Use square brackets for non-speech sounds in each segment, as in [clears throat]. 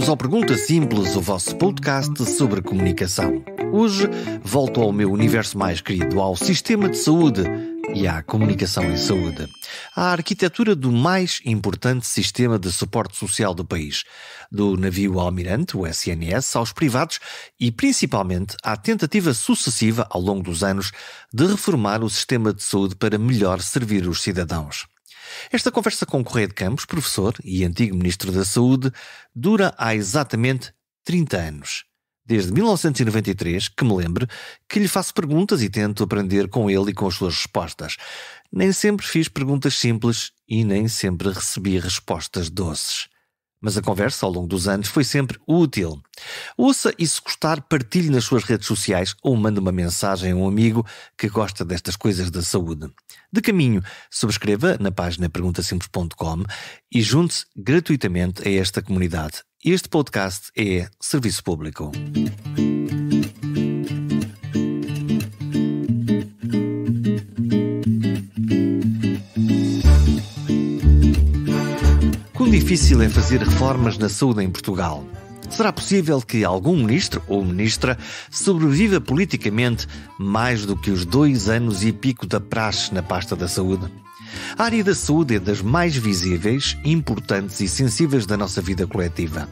Bem-vindos ao Pergunta Simples, o vosso podcast sobre comunicação. Hoje volto ao meu universo mais querido, ao sistema de saúde e à comunicação em saúde. À arquitetura do mais importante sistema de suporte social do país, do navio Almirante, o SNS, aos privados e principalmente à tentativa sucessiva ao longo dos anos de reformar o sistema de saúde para melhor servir os cidadãos. Esta conversa com Correia de Campos, professor e antigo Ministro da Saúde, dura há exatamente 30 anos. Desde 1993, que me lembre, que lhe faço perguntas e tento aprender com ele e com as suas respostas. Nem sempre fiz perguntas simples e nem sempre recebi respostas doces mas a conversa ao longo dos anos foi sempre útil. Ouça e, se gostar, partilhe nas suas redes sociais ou mande uma mensagem a um amigo que gosta destas coisas da saúde. De caminho, subscreva na página perguntasimples.com e junte-se gratuitamente a esta comunidade. Este podcast é Serviço Público. difícil é fazer reformas na saúde em Portugal. Será possível que algum ministro ou ministra sobreviva politicamente mais do que os dois anos e pico da praxe na pasta da saúde? A área da saúde é das mais visíveis, importantes e sensíveis da nossa vida coletiva.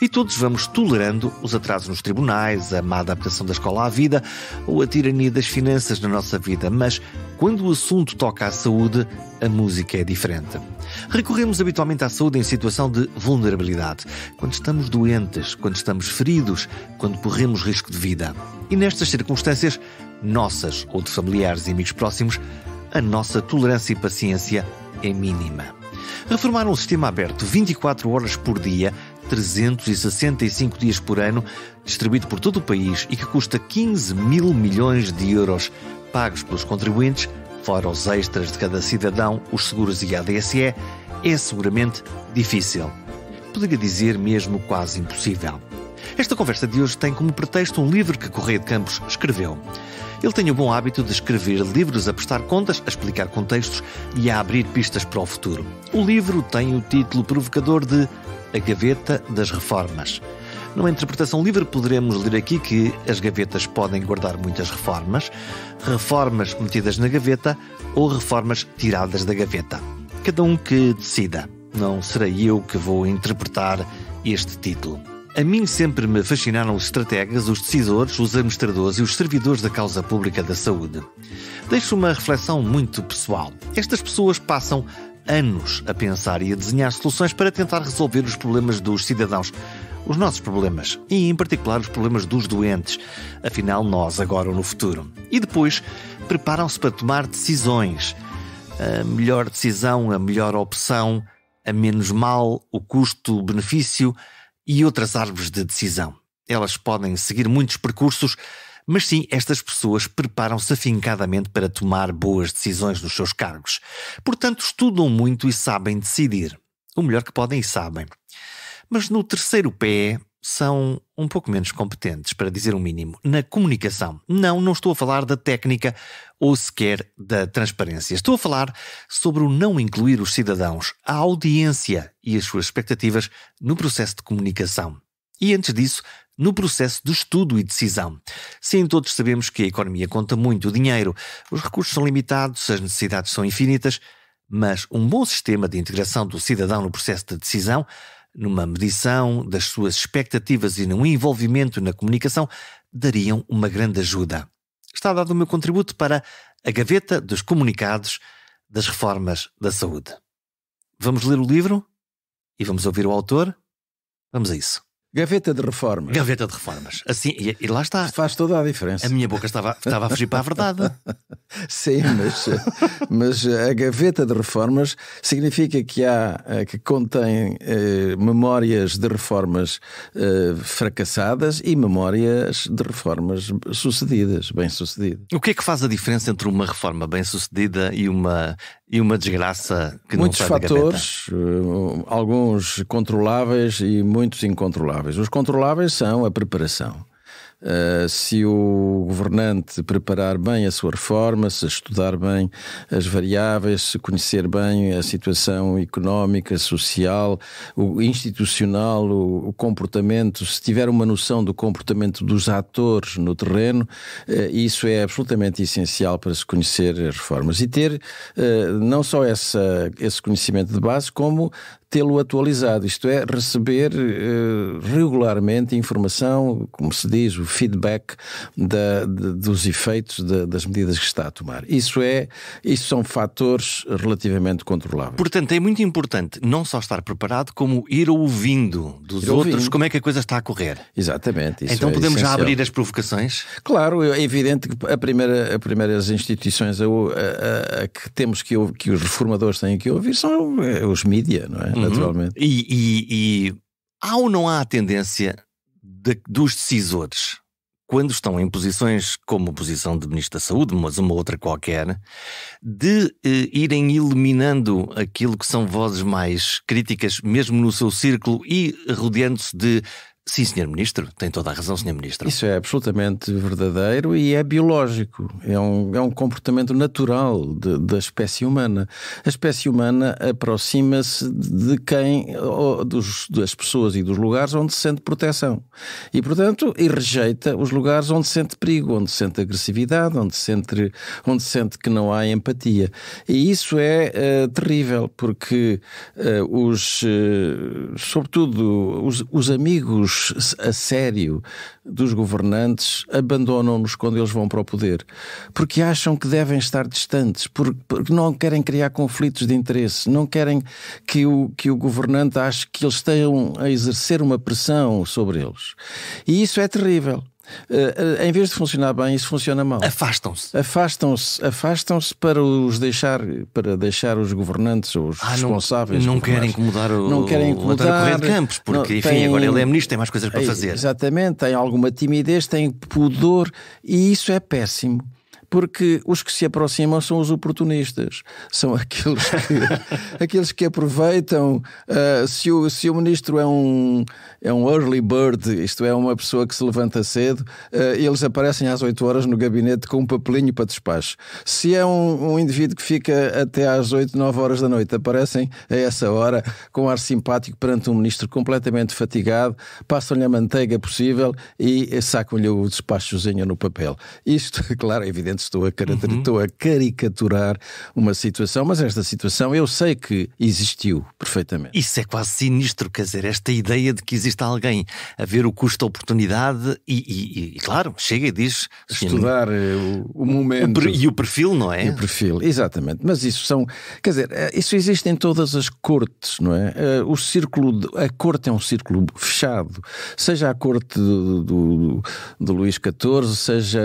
E todos vamos tolerando os atrasos nos tribunais, a má adaptação da escola à vida ou a tirania das finanças na nossa vida, mas quando o assunto toca à saúde, a música é diferente. Recorremos habitualmente à saúde em situação de vulnerabilidade, quando estamos doentes, quando estamos feridos, quando corremos risco de vida. E nestas circunstâncias, nossas ou de familiares e amigos próximos, a nossa tolerância e paciência é mínima. Reformar um sistema aberto 24 horas por dia, 365 dias por ano, distribuído por todo o país e que custa 15 mil milhões de euros pagos pelos contribuintes, fora os extras de cada cidadão, os seguros e a ADSE, é seguramente difícil. Poderia dizer mesmo quase impossível. Esta conversa de hoje tem como pretexto um livro que Correia de Campos escreveu. Ele tem o bom hábito de escrever livros a prestar contas, a explicar contextos e a abrir pistas para o futuro. O livro tem o título provocador de A Gaveta das Reformas. Numa interpretação livre, poderemos ler aqui que as gavetas podem guardar muitas reformas, reformas metidas na gaveta ou reformas tiradas da gaveta. Cada um que decida. Não serei eu que vou interpretar este título. A mim sempre me fascinaram os estrategas, os decisores, os administradores e os servidores da causa pública da saúde. Deixo uma reflexão muito pessoal. Estas pessoas passam anos a pensar e a desenhar soluções para tentar resolver os problemas dos cidadãos, os nossos problemas e, em particular, os problemas dos doentes, afinal, nós agora ou no futuro. E depois preparam-se para tomar decisões. A melhor decisão, a melhor opção, a menos mal, o custo-benefício e outras árvores de decisão. Elas podem seguir muitos percursos, mas sim, estas pessoas preparam-se afincadamente para tomar boas decisões nos seus cargos. Portanto, estudam muito e sabem decidir. O melhor que podem e sabem. Mas no terceiro pé são um pouco menos competentes, para dizer o um mínimo, na comunicação. Não, não estou a falar da técnica ou sequer da transparência. Estou a falar sobre o não incluir os cidadãos, a audiência e as suas expectativas no processo de comunicação. E antes disso, no processo de estudo e decisão. Sim, todos sabemos que a economia conta muito dinheiro, os recursos são limitados, as necessidades são infinitas, mas um bom sistema de integração do cidadão no processo de decisão numa medição das suas expectativas e num envolvimento na comunicação, dariam uma grande ajuda. Está dado o meu contributo para a gaveta dos comunicados das reformas da saúde. Vamos ler o livro? E vamos ouvir o autor? Vamos a isso. Gaveta de reformas. Gaveta de reformas. Assim, e, e lá está. faz toda a diferença. A minha boca estava, estava a fugir para a verdade. [laughs] Sim, mas, mas a gaveta de reformas significa que há eh, que contém eh, memórias de reformas eh, fracassadas e memórias de reformas sucedidas, bem-sucedidas. O que é que faz a diferença entre uma reforma bem-sucedida e uma e uma desgraça que muitos não sai fatores, eh, alguns controláveis e muitos incontroláveis. Os controláveis são a preparação. Uh, se o governante preparar bem a sua reforma, se estudar bem as variáveis, se conhecer bem a situação económica, social, o institucional, o, o comportamento, se tiver uma noção do comportamento dos atores no terreno, uh, isso é absolutamente essencial para se conhecer as reformas e ter uh, não só essa, esse conhecimento de base, como tê-lo atualizado, isto é, receber eh, regularmente informação, como se diz, o feedback da, de, dos efeitos de, das medidas que está a tomar. Isso é, isso são fatores relativamente controláveis. Portanto, é muito importante não só estar preparado, como ir ouvindo dos ir outros ouvindo. como é que a coisa está a correr. Exatamente. então é podemos já abrir as provocações? Claro, é evidente que a primeira, a primeira as instituições a, a, a, que temos que, que os reformadores têm que ouvir são eh, os mídia, não é? uhum. naturalmente. E, e, e, há ou não há a tendência de, dos decisores, quando estão em posições como a posição de Ministro da Saúde, mas uma outra qualquer, de eh, irem eliminando aquilo que são vozes mais críticas, mesmo no seu círculo, e rodeando-se de Sim, Sr. Ministro, tem toda a razão, Sr. Ministro. Isso é absolutamente verdadeiro e é biológico. É um, é um comportamento natural de, da espécie humana. A espécie humana aproxima-se de quem, dos, das pessoas e dos lugares onde se sente proteção. E, portanto, e rejeita os lugares onde se sente perigo, onde se sente agressividade, onde se sente, onde se sente que não há empatia. E isso é uh, terrível, porque uh, os, uh, sobretudo, os, os amigos a sério dos governantes abandonam-nos quando eles vão para o poder, porque acham que devem estar distantes, porque não querem criar conflitos de interesse, não querem que o, que o governante ache que eles estejam a exercer uma pressão sobre eles. E isso é terrível. Eh, eh, em vez de funcionar bem, isso funciona mal. Afastam-se. Afastam-se, afastam-se para os deixar, para deixar os governantes ou os ah, responsáveis. Não, não querem incomodar o não querem incomodar, Correia de Campos, porque não, enfim, tem, agora ele é ministro, tem mais coisas para fazer. Exatamente, tem alguma timidez, tem pudor e isso é péssimo porque os que se aproximam são os oportunistas, são aqueles que, [laughs] aqueles que aproveitam. Uh, se, o, se o ministro é um, é um early bird, isto é, uma pessoa que se levanta cedo, uh, eles aparecem às 8 horas no gabinete com um papelinho para despacho. Se é um, um indivíduo que fica até às 8, 9 horas da noite, aparecem a essa hora com um ar simpático perante um ministro completamente fatigado, passam-lhe a manteiga possível e sacam-lhe o despachozinho no papel. Isto, [laughs] claro, é evidente estou a, uhum. estou a caricaturar uma situação, mas esta situação eu sei que existiu perfeitamente. Isso é quase sinistro, quer dizer, esta ideia de que existe alguém a ver o custo oportunidade e, e, e claro, chega e diz. Estudar eh, o, o momento. O, e o perfil, não é? E o perfil, exatamente. Mas isso são. Quer dizer, eh, isso existe em todas as cortes, não é? Eh, o círculo. De, a corte é um círculo fechado, seja a corte do, Luís XIV, seja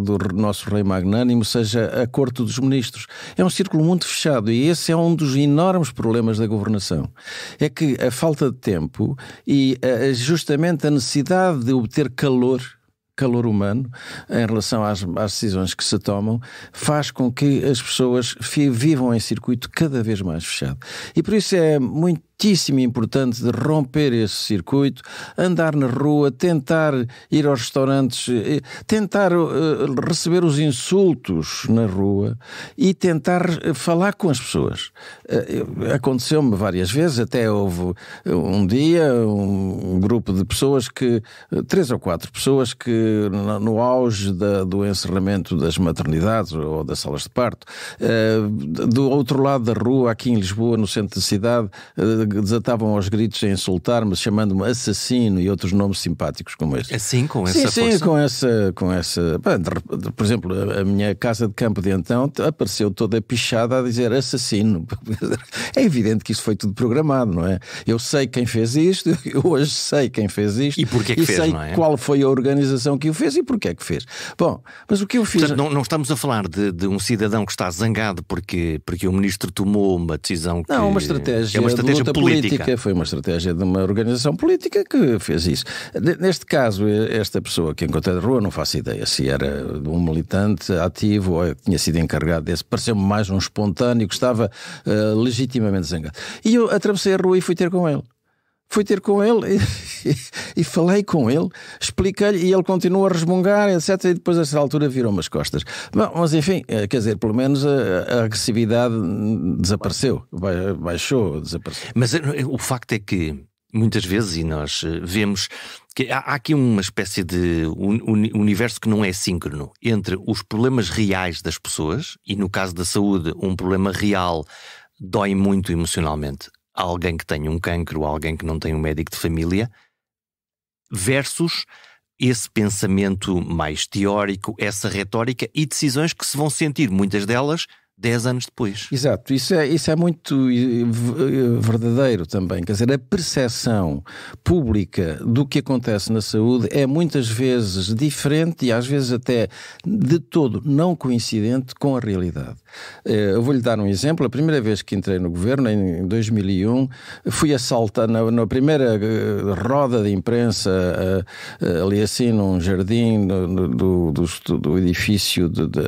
do nosso rei Magno magnânimo seja a corte dos ministros. É um círculo muito fechado e esse é um dos enormes problemas da governação. É que a falta de tempo e eh, justamente a necessidade de obter calor calor humano em relação às, às, decisões que se tomam faz com que as pessoas vivam em circuito cada vez mais fechado. E por isso é muito muitíssimo importante de romper esse circuito, andar na rua, tentar ir aos restaurantes, eh, tentar eh, receber os insultos na rua e tentar eh, falar com as pessoas. Aconteceu-me várias vezes, até houve um dia um grupo de pessoas que, três ou quatro pessoas que, no auge da, do encerramento das maternidades ou das salas de parto, do outro lado da rua, aqui em Lisboa, no centro da cidade, desatavam aos gritos a insultar-me, chamando-me assassino e outros nomes simpáticos como este. Assim, com essa sim, força? Sim, com essa... Com essa por exemplo, a minha casa de campo de então apareceu toda pichada a dizer assassino. [laughs] É evidente que isso foi tudo programado, não é? Eu sei quem fez isto, [laughs] eu hoje sei quem fez isto. E porquê que e fez, sei é? qual foi a organização que o fez e porquê é que fez. Bom, mas o que eu fiz... Portanto, não, não estamos a falar de, de um cidadão que está zangado porque, porque o ministro tomou uma decisão que... Não, uma estratégia. É uma estratégia política. política. Foi uma estratégia de uma organização política que fez isso. Neste caso, eh, esta pessoa que encontrei na rua, não faço ideia se era um militante ativo ou tinha sido encarregado desse. Pareceu-me mais um espontâneo que estava uh, legitimamente zangado. E eu atravessei a rua e fui ter com ele fui ter com ele e, [laughs] e falei com ele, expliquei-lhe e ele continua a resmungar, etc. E depois, a certa altura, virou-me as costas. Bom, mas enfim, eh, quer dizer, pelo menos a, a agressividade desapareceu, baixou, desapareceu. Mas eh, o facto é que muitas vezes, e nós eh, vemos que há, há aqui uma espécie de uni universo que não é síncrono entre os problemas reais das pessoas, e no caso da saúde, um problema real dói muito emocionalmente alguém que tem um cancro, alguém que não tem um médico de família, versus esse pensamento mais teórico, essa retórica e decisões que se vão sentir, muitas delas, 10 anos depois. Exato, isso é, isso é muito eh, eh, verdadeiro também. Quer dizer, a percepção pública do que acontece na saúde é muitas vezes diferente e às vezes até de todo não coincidente com a realidade. Eh, eu vou-lhe dar um exemplo. A primeira vez que entrei no governo, em 2001, fui assaltado na, na primeira roda de imprensa, ali assim, num jardim do, do, do, do edifício de, de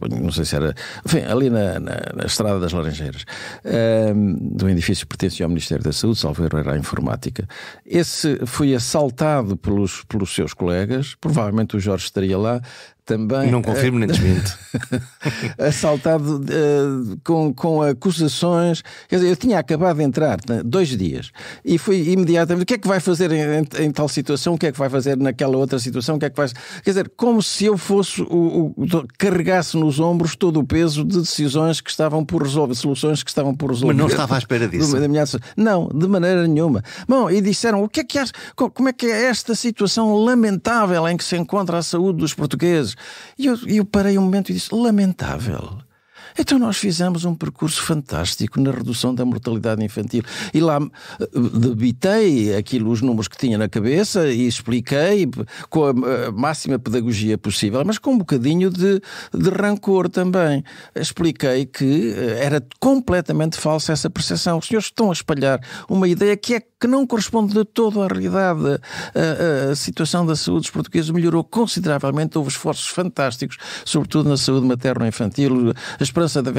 não sei se era, enfim, ali na, na, na Estrada das Laranjeiras, um, ehm, do edifício que ao Ministério da Saúde, salvo era a informática. Esse foi assaltado pelos, pelos seus colegas, provavelmente o Jorge estaria lá, também. Não confirmo nem eh, desminto. [laughs] assaltado uh, com, com acusações. Quer dizer, eu tinha acabado de entrar né, dois dias e fui imediatamente. O que é que vai fazer em, em, em, tal situação? O que é que vai fazer naquela outra situação? O que é que vai. Quer dizer, como se eu fosse o, o carregasse nos ombros todo o peso de decisões que estavam por resolver, soluções que estavam por resolver. Mas não estava à espera disso. [laughs] Da minha... Não, de maneira nenhuma. Bom, e disseram: o que é que há, como é que é esta situação lamentável em que se encontra a saúde dos portugueses? E eu, eu parei um momento e disse: lamentável. Então nós fizemos um percurso fantástico na redução da mortalidade infantil. E lá eh, debitei aquilo, os números que tinha na cabeça e expliquei com a eh, máxima pedagogia possível, mas com um bocadinho de, de rancor também. Expliquei que eh, era completamente falsa essa percepção. Os senhores estão a espalhar uma ideia que é que não corresponde de todo à realidade. A, a, a situação da saúde dos portugueses melhorou consideravelmente, houve esforços fantásticos, sobretudo na saúde materno-infantil esperança de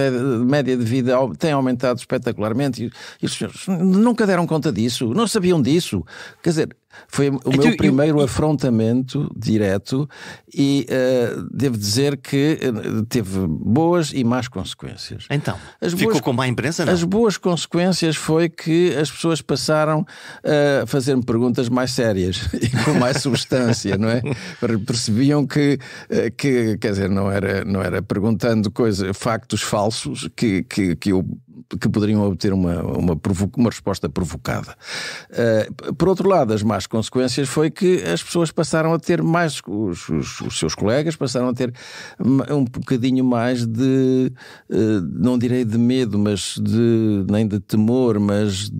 média de vida tem aumentado espetacularmente. E, e os senhores nunca deram conta disso, não sabiam disso. Quer dizer, foi o então, meu primeiro eu... afrontamento direto e uh, devo dizer que eh, teve boas e más consequências. Então, as ficou boas, com má imprensa? Não? As boas consequências foi que as pessoas passaram a fazer-me perguntas mais sérias [laughs] e com mais substância, não é? Percebiam que, eh, que quer dizer, não era, não era perguntando coisa, factos falsos que, que, que eu que poderiam obter uma, uma, uma resposta provocada. Uh, por outro lado, as más consequências foi que as pessoas passaram a ter mais, os, os, os seus colegas passaram a ter um bocadinho mais de, uh, não direi de medo, mas de, nem de temor, mas de,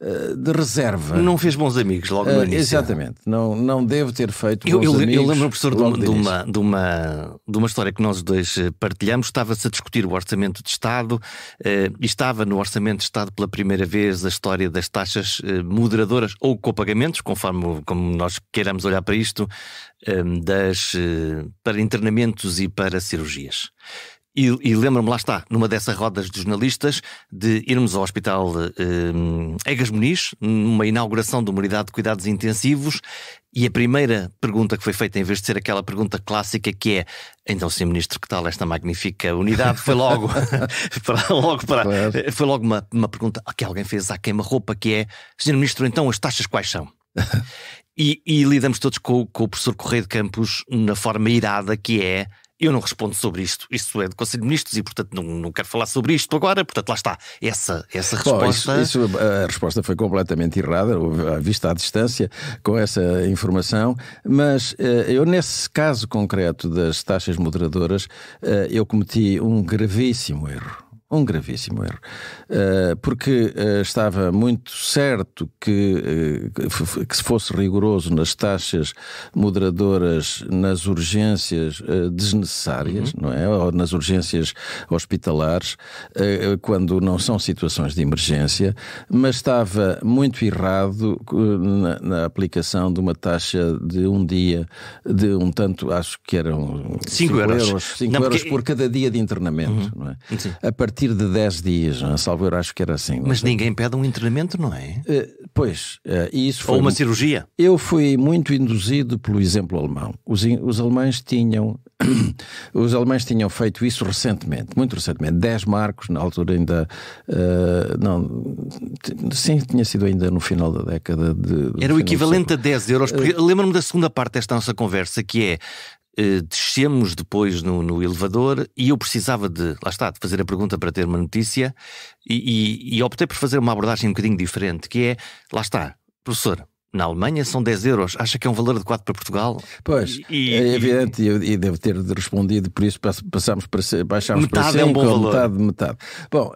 uh, de reserva. Não fez bons amigos logo no início. Exatamente, não, não devo ter feito bons eu, amigos. Eu lembro, professor, de uma, de, uma, de, uma, de uma história que nós dois partilhamos, estava-se a discutir o orçamento de Estado. Uh, estava no Orçamento de Estado pela primeira vez a história das taxas eh, moderadoras ou copagamentos, conforme como nós queiramos olhar para isto, ehm, das, eh, para internamentos e para cirurgias. E, e lembro-me, lá está, numa dessas rodas de jornalistas, de irmos ao Hospital eh, Egas Muniz, numa inauguração de uma unidade de cuidados intensivos, e a primeira pergunta que foi feita, em vez de ser aquela pergunta clássica que é então, Sr. Ministro, que tal esta magnífica unidade? Foi logo, [laughs] para, logo para, claro. foi logo uma, uma pergunta ah, que alguém fez à queima-roupa, que é Sr. Ministro, então as taxas quais são? [laughs] e, e, lidamos todos com, com o professor Correia de Campos na forma irada que é eu não respondo sobre isto. Isto é do Conselho de Ministros e, portanto, não, não quero falar sobre isto agora. Portanto, lá está. Essa, essa resposta. Bom, isso, isso, a resposta foi completamente errada, vista à distância, com essa informação. Mas eh, eu, nesse caso concreto das taxas moderadoras, eh, eu cometi um gravíssimo erro um gravíssimo erro. Uh, porque uh, estava muito certo que, uh, que se fosse rigoroso nas taxas moderadoras nas urgências desnecessárias, uhum. não é? Ou nas urgências hospitalares, quando não são situações de emergência, mas estava muito errado na, na, aplicação de uma taxa de um dia, de um tanto, acho que eram 5 euros, 5 euros, porque... por cada dia de internamento, uhum. não é? Sim. A partir partir de 10 dias, não é? salvo eu acho que era assim. Mas ninguém pede um internamento, não é? Uh, pois, uh, isso foi. Ou uma cirurgia? Eu fui muito induzido pelo exemplo alemão. Os, os alemães tinham. [coughs] os alemães tinham feito isso recentemente, muito recentemente, 10 marcos, na altura ainda. Uh, não, sim, tinha sido ainda no final da década de. Era o equivalente a 10 euros, porque lembro-me da segunda parte desta nossa conversa, que é eh, descemos depois no, no, elevador e eu precisava de, lá está, de fazer a pergunta para ter uma notícia e, e, e optei por fazer uma abordagem um bocadinho diferente, que é, lá está, professor, na Alemanha são 10 euros. Acha que é um valor adequado para Portugal? Pois, e, é evidente, e, e devo ter respondido, por isso passamos para, baixámos metade para 5, é um bom valor. metade, metade. Bom, uh,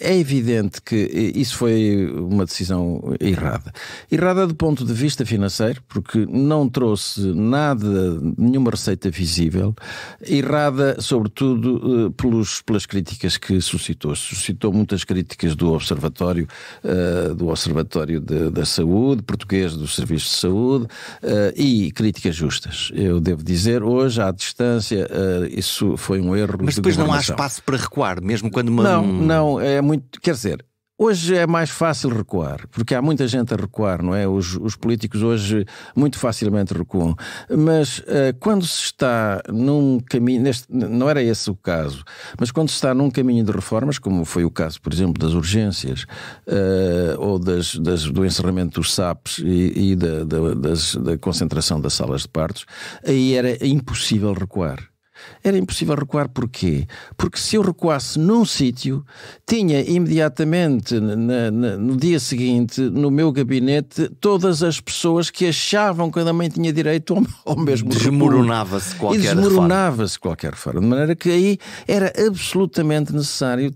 é evidente que isso foi uma decisão errada. Errada do ponto de vista financeiro, porque não trouxe nada, nenhuma receita visível. Errada, sobretudo, uh, pelos, pelas críticas que suscitou. Suscitou muitas críticas do Observatório, uh, do Observatório de, da Saúde, Portugal português dos serviços de saúde eh, e críticas justas. Eu devo dizer, hoje, à distância, eh, isso foi um erro. Mas depois de não há espaço para recuar, mesmo quando uma... Não, não, é muito. Quer dizer, Hoje é mais fácil recuar, porque há muita gente a recuar, não é? Os, os políticos hoje muito facilmente recuam. Mas uh, quando se está num caminho, neste, não era esse o caso, mas quando se está num caminho de reformas, como foi o caso, por exemplo, das urgências uh, ou das, das, do encerramento dos SAPs e, e da, da, das, da concentração das salas de partos, aí era impossível recuar era impossível recuar. Porquê? Porque se eu recuasse num sítio, tinha imediatamente na, na, no dia seguinte, no meu gabinete, todas as pessoas que achavam que a mãe tinha direito ao, [laughs] ao mesmo Desmoronava-se qualquer forma. Desmoronava-se qualquer forma. De maneira que aí era absolutamente necessário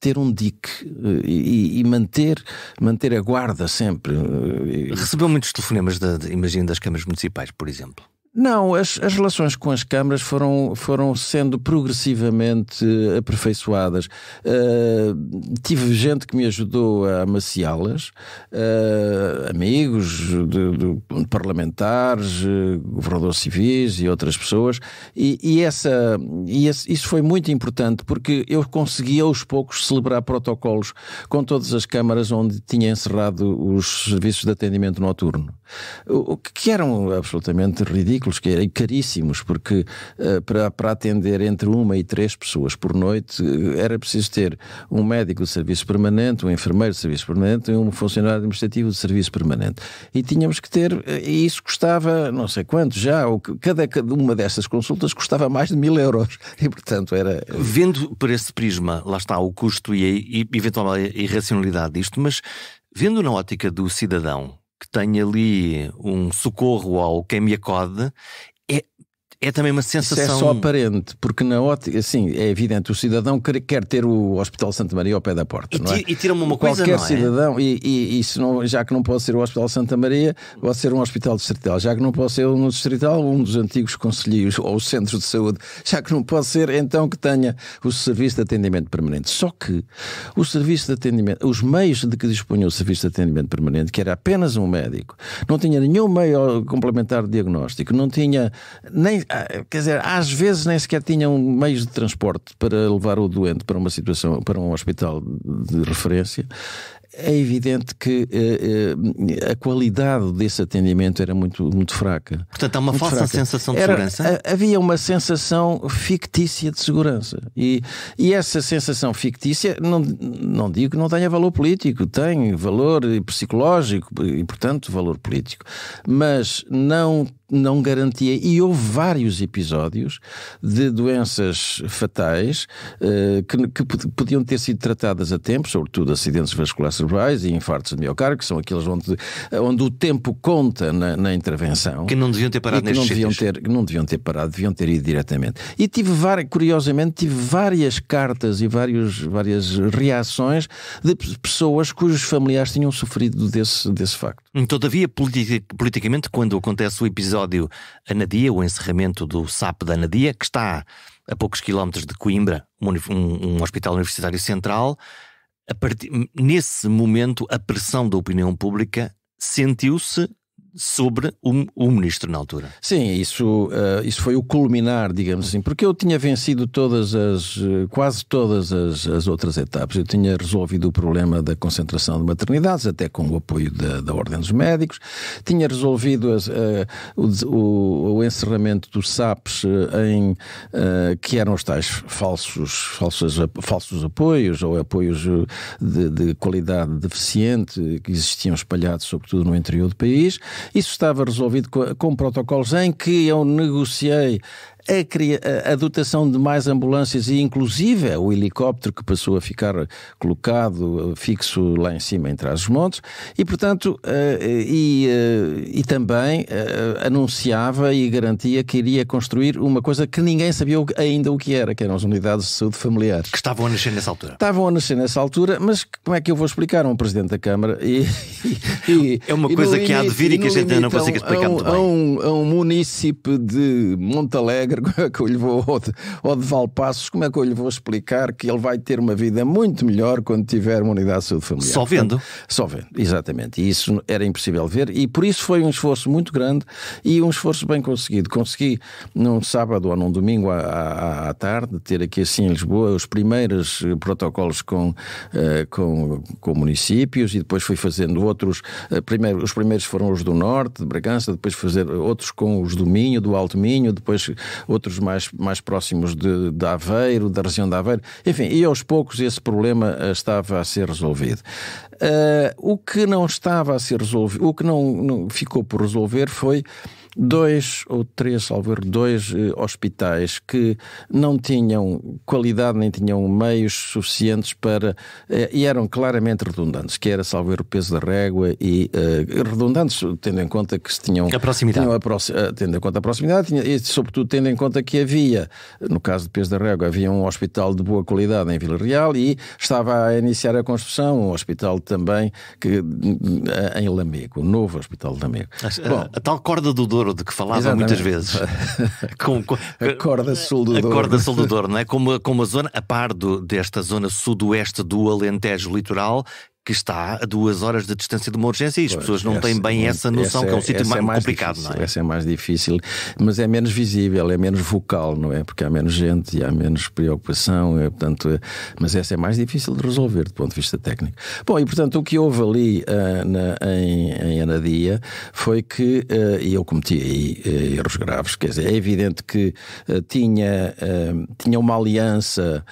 ter um dique eh, e, e, manter, manter a guarda sempre. Eh, Recebeu muitos telefonemas, da, imagino, das câmaras municipais, por exemplo. Não, as, as relações com as câmaras foram, foram sendo progressivamente eh, aperfeiçoadas. Uh, tive gente que me ajudou a amaciá-las, uh, amigos de, de parlamentares, governadores civis e outras pessoas, e, e essa, e esse, isso foi muito importante porque eu consegui aos poucos celebrar protocolos com todas as câmaras onde tinha encerrado os serviços de atendimento noturno, o que eram absolutamente ridículos que eram caríssimos, porque eh, para, para atender entre uma e três pessoas por noite eh, era preciso ter um médico de serviço permanente, um enfermeiro de serviço permanente e um funcionário administrativo de serviço permanente. E tínhamos que ter, eh, e isso custava não sei quanto já, ou cada, cada uma dessas consultas custava mais de mil euros. E portanto era. Vendo por esse prisma, lá está o custo e a eventual irracionalidade disto, mas vendo na ótica do cidadão que tem ali um socorro ao quem me acode é também uma sensação. Isso é só aparente, porque na ótica, assim, é evidente, o cidadão quer, quer ter o Hospital Santa Maria ao pé da porta. E, não é? e tira-me uma Qualquer coisa. Qualquer é? cidadão, é? e, e, e não, já que não pode ser o Hospital Santa Maria, pode ser um hospital distrital. Já que não pode ser um distrital, um dos antigos conselheiros ou centros de saúde. Já que não pode ser, então que tenha o serviço de atendimento permanente. Só que o serviço de atendimento, os meios de que dispunha o serviço de atendimento permanente, que era apenas um médico, não tinha nenhum meio complementar de diagnóstico, não tinha nem ah, quer dizer, às vezes nem sequer tinham meios de transporte para levar o doente para uma situação, para um hospital de referência. É evidente que eh, eh, a qualidade desse atendimento era muito, muito fraca. Portanto, há uma falsa fraca. sensação de era, segurança? A, eh, havia uma sensação fictícia de segurança. E, e essa sensação fictícia, não, não digo que não tenha valor político, tem valor psicológico e, portanto, valor político. Mas não não garantia. E houve vários episódios de doenças fatais uh, que, que, podiam ter sido tratadas a tempo, sobretudo acidentes vasculares cerebrais e infartos de miocárdio, que são aqueles onde, onde o tempo conta na, na intervenção. Que não deviam ter parado que não deviam ter que não deviam ter parado, deviam ter ido diretamente. E tive, curiosamente, tive várias cartas e vários, várias reações de pessoas cujos familiares tinham sofrido desse, desse facto. Todavia, politicamente, quando acontece o episódio episódio Anadia, o encerramento do SAP da Anadia, que está a poucos quilómetros de Coimbra, um, um hospital universitário central. Partir, nesse momento, a pressão da opinião pública sentiu-se sobre o, o, ministro na altura. Sim, isso, uh, isso foi o culminar, digamos assim, porque eu tinha vencido todas as, eh, quase todas as, as, outras etapas. Eu tinha resolvido o problema da concentração de maternidades, até com o apoio da, da Ordem dos Médicos, tinha resolvido as, uh, o, o, o, encerramento dos SAPs em uh, que eram os tais falsos, falsos, falsos apoios ou apoios de, de qualidade deficiente que existiam espalhados sobretudo no interior do país. Isso estava resolvido com, com protocolos em que eu negociei a, a, dotação de mais ambulâncias e, inclusive, é o helicóptero que passou a ficar colocado fixo lá em cima em as montes e, portanto, eh, e, eh, e também eh, anunciava e garantia que iria construir uma coisa que ninguém sabia ainda o que era, que eram as unidades de saúde familiares. Que estavam a nascer nessa altura. Estavam a nascer nessa altura, mas como é que eu vou explicar a um Presidente da Câmara? E, [laughs] e, é uma coisa que limite, há de vir e que a gente ainda não consegue explicar a um, muito bem. A um, a um munícipe de Montalegre que eu lhe vou, [laughs] ou de, ou de Valpassos, como é que eu lhe vou explicar que ele vai ter uma vida muito melhor quando tiver uma unidade de saúde familiar? Só vendo. só vendo, exatamente. E isso era impossível ver, e por isso foi um esforço muito grande e um esforço bem conseguido. Consegui, num sábado ou num domingo à, à, à tarde, ter aqui assim em Lisboa os primeiros eh, protocolos com, eh, com, com municípios e depois fui fazendo outros. Eh, primeiro, os primeiros foram os do Norte, de Bragança, depois fazer outros com os do Minho, do Alto Minho, depois outros mais, mais próximos de, de Aveiro, da região de Aveiro. Enfim, e aos poucos esse problema eh, estava a ser resolvido. Uh, o que não estava a ser resolvido, o que não, não ficou por resolver foi dois ou três, salvo erro, dois eh, hospitais que não tinham qualidade nem tinham meios suficientes para. Eh, e eram claramente redundantes, que era, salvo erro, o peso da régua e eh, redundantes, tendo em conta que se tinham. A proximidade. Tinham a tendo em conta a proximidade tinha, e, sobretudo, tendo em conta que havia, no caso de peso da régua, havia um hospital de boa qualidade em Vila Real e estava a iniciar a construção um hospital também que, em Lamego, um novo hospital de Lamego. A, Bom, a, a tal corda do Douro de que falava Exatamente. muitas vezes. [laughs] com, com, a corda sul do a Douro. A corda sul do Douro, não é? Como, como a zona, a par do, desta zona sudoeste do Alentejo litoral, que está a duas horas de distância de uma urgência e as pois, pessoas não essa, têm bem essa noção, essa é, que é um sítio mais, é mais, complicado, difícil, não é? Essa é mais difícil, mas é menos visível, é menos vocal, não é? Porque há menos gente e há menos preocupação, é, portanto, é, mas essa é mais difícil de resolver do ponto de vista técnico. Bom, e portanto, o que houve ali uh, na, em, em, Anadia foi que, ah, e uh, eu cometi aí uh, erros graves, quer dizer, é evidente que ah, tinha, tinha uma aliança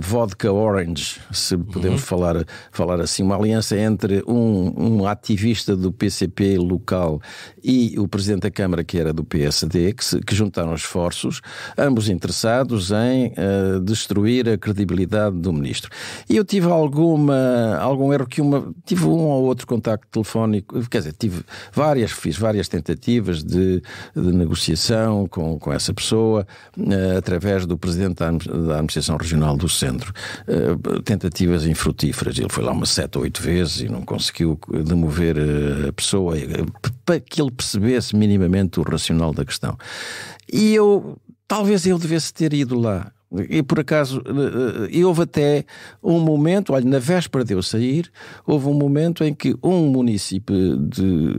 vodka-orange, se podemos uhum. falar, falar assim, uma aliança entre um, um ativista do PCP local e o Presidente da Câmara, que era do PSD, que, se, que juntaram esforços, ambos interessados em uh, destruir a credibilidade do Ministro. E eu tive alguma, algum erro que uma, tive um ou outro contacto telefónico, quer dizer, tive várias, fiz várias tentativas de, de negociação com, com essa pessoa, uh, através do Presidente da, da Administração Regional do Centro. Uh, tentativas infrutíferas, ele foi lá uma sete ou oito vezes e não conseguiu demover a pessoa, para que ele percebesse minimamente o racional da questão. E eu, talvez eu devesse ter ido lá. E por acaso, e eh, eh, houve até um momento, olha, na véspera de eu sair, houve um momento em que um município de,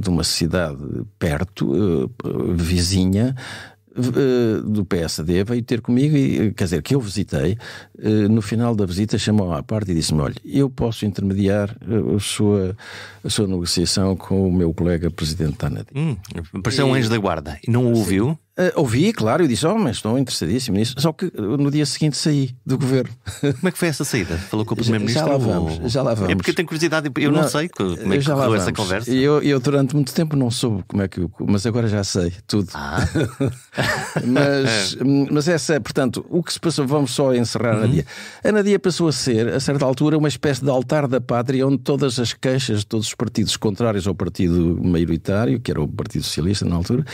de uma cidade perto, eh, vizinha, uh, do PSD veio ter comigo, e, eh, quer dizer, que eu visitei, uh, no final da visita chamou-me à parte e disse-me, olha, eu posso intermediar a sua, a sua negociação com o meu colega presidente Tanadi. Hum, pareceu um anjo da guarda. E não o ouviu? Uh, ouvi, claro, eu disse, oh, mas estou interessadíssimo nisso. Só que eh, no dia seguinte saí do governo. Como é que foi essa saída? Falou com o Primeiro-Ministro? Já, já, lá vamos, ou... já lá vamos. É porque eu tenho curiosidade, eu não, não sei eh, como é que correu essa conversa. Eu, eu durante muito tempo não soube como é que. Eu, mas agora já sei tudo. Ah. [laughs] mas, [laughs] mas essa, portanto, o que se passou, vamos só encerrar uhum. a Nadia. A Nadia passou a ser, a certa altura, uma espécie de altar da pátria onde todas as queixas de todos os partidos contrários ao partido maioritário, que era o Partido Socialista na altura,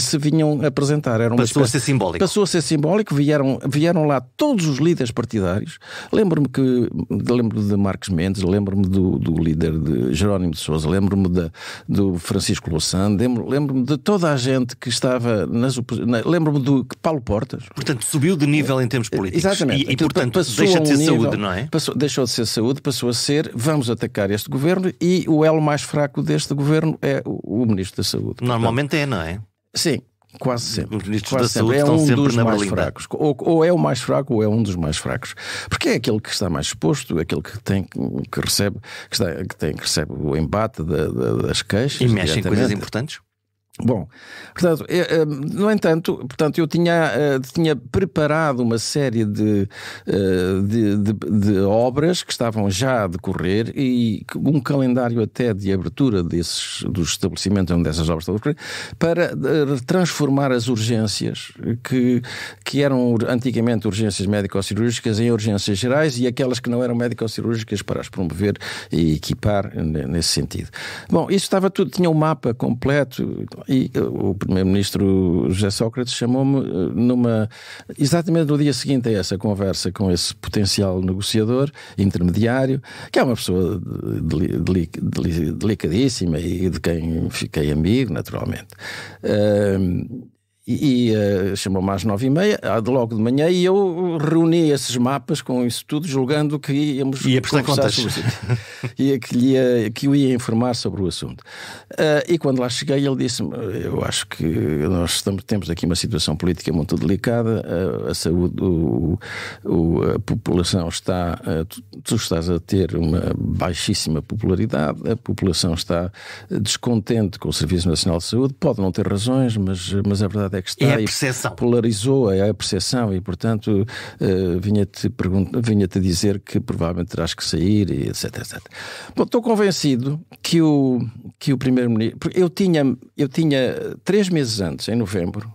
se vinham vinham apresentar. Era Passou espécie... a ser simbólico. Passou a ser simbólico, vieram, vieram lá todos os líderes partidários. Lembro-me que lembro de Marcos Mendes, lembro-me do, do, líder de Jerónimo de Souza, lembro-me do Francisco Louçã, lembro-me de toda a gente que estava nas opos... lembro-me do Paulo Portas. Portanto, subiu de nível em termos eh, políticos. Exatamente. E, e então, portanto, passou deixa de ser um nível... saúde, não é? Passou, deixou de ser saúde, passou a ser vamos atacar este governo e o elo mais fraco deste governo é o, o Ministro da Saúde. Normalmente Portanto, é, não é? Sim, Quase sempre. Os ministros Quase da sempre. Saúde é um sempre dos mais fracos. Ou, ou, é o mais fraco ou é um dos mais fracos. Porque é aquele que está mais exposto, aquele que tem que recebe, que, está, que, tem, que recebe o embate da, da, das queixas. E mexe em coisas importantes? Bom, portanto, eu, eh, eh, no entanto, portanto, eu tinha, eh, tinha preparado uma série de, de, de, de, obras que estavam já a decorrer e um calendário até de abertura desses, dos estabelecimentos onde essas obras estavam a decorrer, para transformar as urgências que, que eram antigamente urgências médico-cirúrgicas em urgências gerais e aquelas que não eram médico-cirúrgicas para as promover e equipar nesse sentido. Bom, isso estava tudo, tinha um mapa completo e o primeiro-ministro José Sócrates chamou-me eh, numa exatamente no dia seguinte a essa conversa com esse potencial negociador intermediário, que é uma pessoa deli deli delicadíssima e de quem fiquei amigo, naturalmente. E, e uh, chamou-me às nove e meia, logo de manhã, e eu reuni esses mapas com isso tudo, julgando que íamos ia conversar contas. e é que, ia, que ia informar sobre o assunto. Uh, e quando lá cheguei, ele disse-me: Eu acho que nós estamos, temos aqui uma situação política muito delicada, uh, a saúde, o, o, a população está. Tu, tu, estás a ter uma baixíssima popularidade, a população está descontente com o Serviço Nacional de Saúde, pode não ter razões, mas, mas a verdade verdade é que está. É a percepção. Polarizou a, é a percepção e, portanto, uh, vinha-te pergunt... vinha dizer que provavelmente terás que sair e etc, etc. Bom, estou convencido que o, que o primeiro-ministro... Eu tinha, eu tinha, três meses antes, em novembro,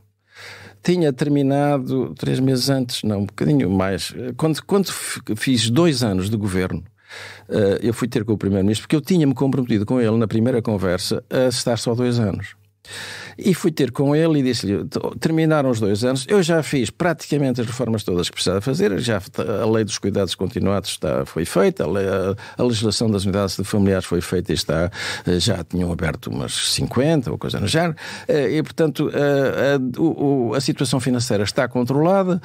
tinha terminado, três meses antes, não, um bocadinho mais, quando, quando fiz dois anos de governo, Uh, eu fui ter com o Primeiro-Ministro, porque eu tinha-me comprometido com ele na primeira conversa a estar só dois anos. E fui ter com ele e disse-lhe: terminaram os dois anos, eu já fiz praticamente as reformas todas que precisava fazer, já a lei dos cuidados continuados está, foi feita, a, lei, a, a legislação das unidades de familiares foi feita e está, eh, já tinham aberto umas 50 ou coisa no género, eh, e portanto eh, a, a, a situação financeira está controlada,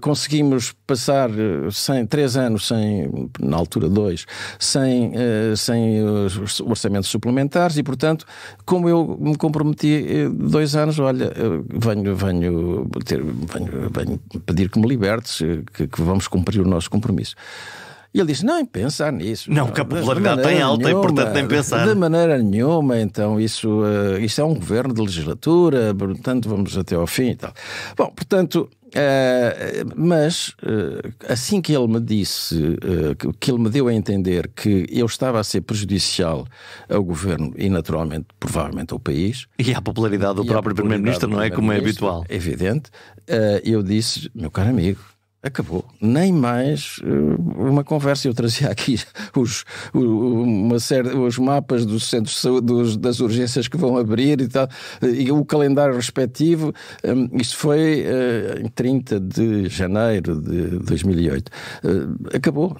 conseguimos passar sem, três anos, sem, na altura dois, sem, sem orçamentos suplementares e portanto, como eu me comprometi dois anos, olha, venho, venho, ter, venho, venho pedir que me libertes, que, que vamos cumprir o nosso compromisso. E ele disse: nem pensar nisso. Não, que a popularidade tem alta nenhuma, e, portanto, nem pensar. De maneira nenhuma, então, isso, uh, isso é um governo de legislatura, portanto, vamos até ao fim e tal. Bom, portanto, eh, mas uh, assim que ele me disse, uh, que, que ele me deu a entender que eu estava a ser prejudicial ao governo e, naturalmente, provavelmente ao país. E à popularidade do próprio Primeiro-Ministro, não é? Como é habitual. Evidente, eu disse, meu caro amigo, acabou. Nem mais eh, uma conversa. Eu trazia aqui [laughs] os, uma série, os mapas dos centros de saúde, dos, das urgências que vão abrir e tal, eh, e o calendário respectivo. Eh, Isso foi em 30 de janeiro de 2008. Acabou,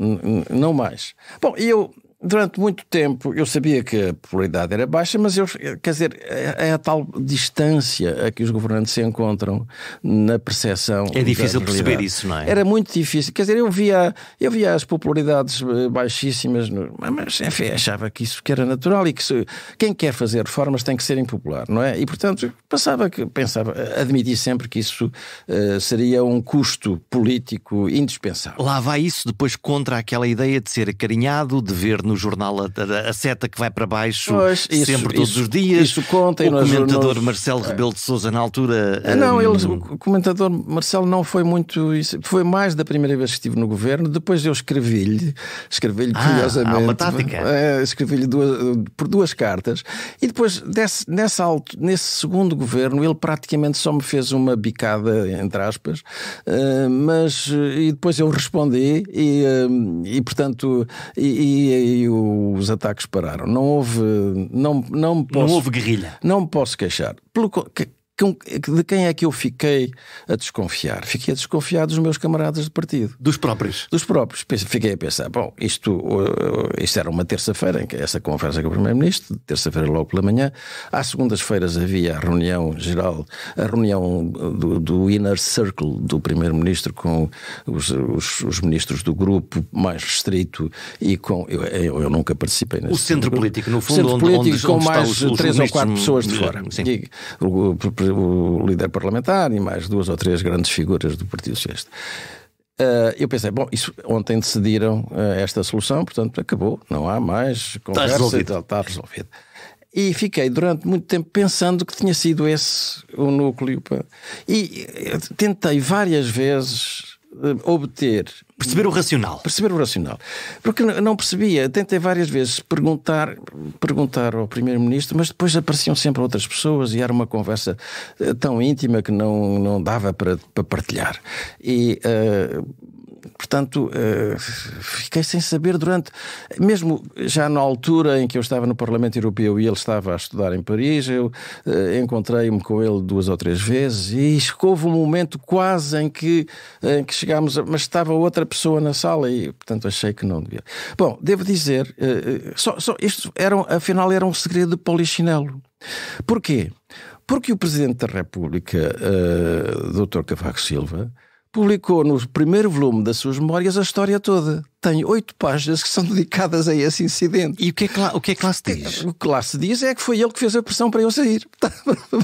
não mais. Bom, e eu durante muito tempo eu sabia que a popularidade era baixa, mas eu, quer dizer, é, é a tal distância a que os governantes se encontram na percepção. É difícil perceber isso, não é? Era muito difícil. Quer dizer, eu via, eu via as popularidades eh, baixíssimas, mas enfim, achava que isso que era natural e que se, quem quer fazer reformas tem que ser impopular, não é? E portanto, passava que, pensava, admiti sempre que isso uh, seria um custo político indispensável. Lá vai isso depois contra aquela ideia de ser acarinhado, de ver no jornal a, a seta que vai para baixo pois, isso, sempre, todos isso, os dias. Isso conta. O é comentador nós... Marcelo é. Rebelo de Souza, na altura. Eh, não, o comentador Marcelo não foi muito isso. Foi mais da primeira vez que estive no governo. Depois eu escrevi-lhe, escrevi-lhe ah, curiosamente. Há uma tática. É, escrevi-lhe por duas cartas. E depois, desse, nessa, nesse segundo governo, ele praticamente só me fez uma bicada, entre aspas, eh, mas eh, e depois eu respondi e, e portanto. E, e, os ataques pararam. Não houve. Não, não, posso, não houve guerrilha. Não posso queixar. Pelo, de quem é que eu fiquei a desconfiar? Fiquei a desconfiar dos meus camaradas de partido. Dos próprios? Dos próprios. Fiquei a pensar, bom, isto, uh, uh, isto era uma terça-feira, essa conversa com o Primeiro-Ministro, terça-feira logo pela manhã. Às segundas-feiras havia a reunião geral, a reunião do, do Inner Circle do Primeiro-Ministro com os, os, os, ministros do grupo mais restrito e com. Eu, eu, eu nunca participei nesse. O centro grupo. político, no fundo, o centro onde, político onde, onde com mais três ou quatro pessoas de eh, fora. Sim. E, o, o líder parlamentar e mais duas ou três grandes figuras do Partido Socialista. Uh, eu pensei, bom, isso, ontem decidiram uh, esta solução, portanto acabou, não há mais conversa, está resolvido. Está resolvido. E fiquei durante muito tempo pensando que tinha sido esse o núcleo. E eh, tentei várias vezes eh, obter. Perceber o racional. Perceber o racional. Porque não percebia. Tentei várias vezes perguntar, perguntar ao Primeiro-Ministro, mas depois apareciam sempre outras pessoas e era uma conversa eh, tão íntima que não, não dava para, para partilhar. E. Uh, portanto, eh, fiquei sem saber durante. Mesmo já na altura em que eu estava no Parlamento Europeu e ele estava a estudar em Paris, eu eh, encontrei-me com ele duas ou três vezes e houve um momento quase em que, em que chegámos. A... Mas estava outra pessoa na sala e, portanto, achei que não devia. Bom, devo dizer, eh, só, só isto era, afinal era um segredo de polichinelo. Porquê? Porque o Presidente da República, uh, Dr. Cavaco Silva, publicou no primeiro volume das suas memórias a história toda. Tem oito páginas que são dedicadas a esse incidente. E o que, é que lá, o que é que lá se diz? O que lá se diz é que foi ele que fez a pressão para eu sair. [laughs]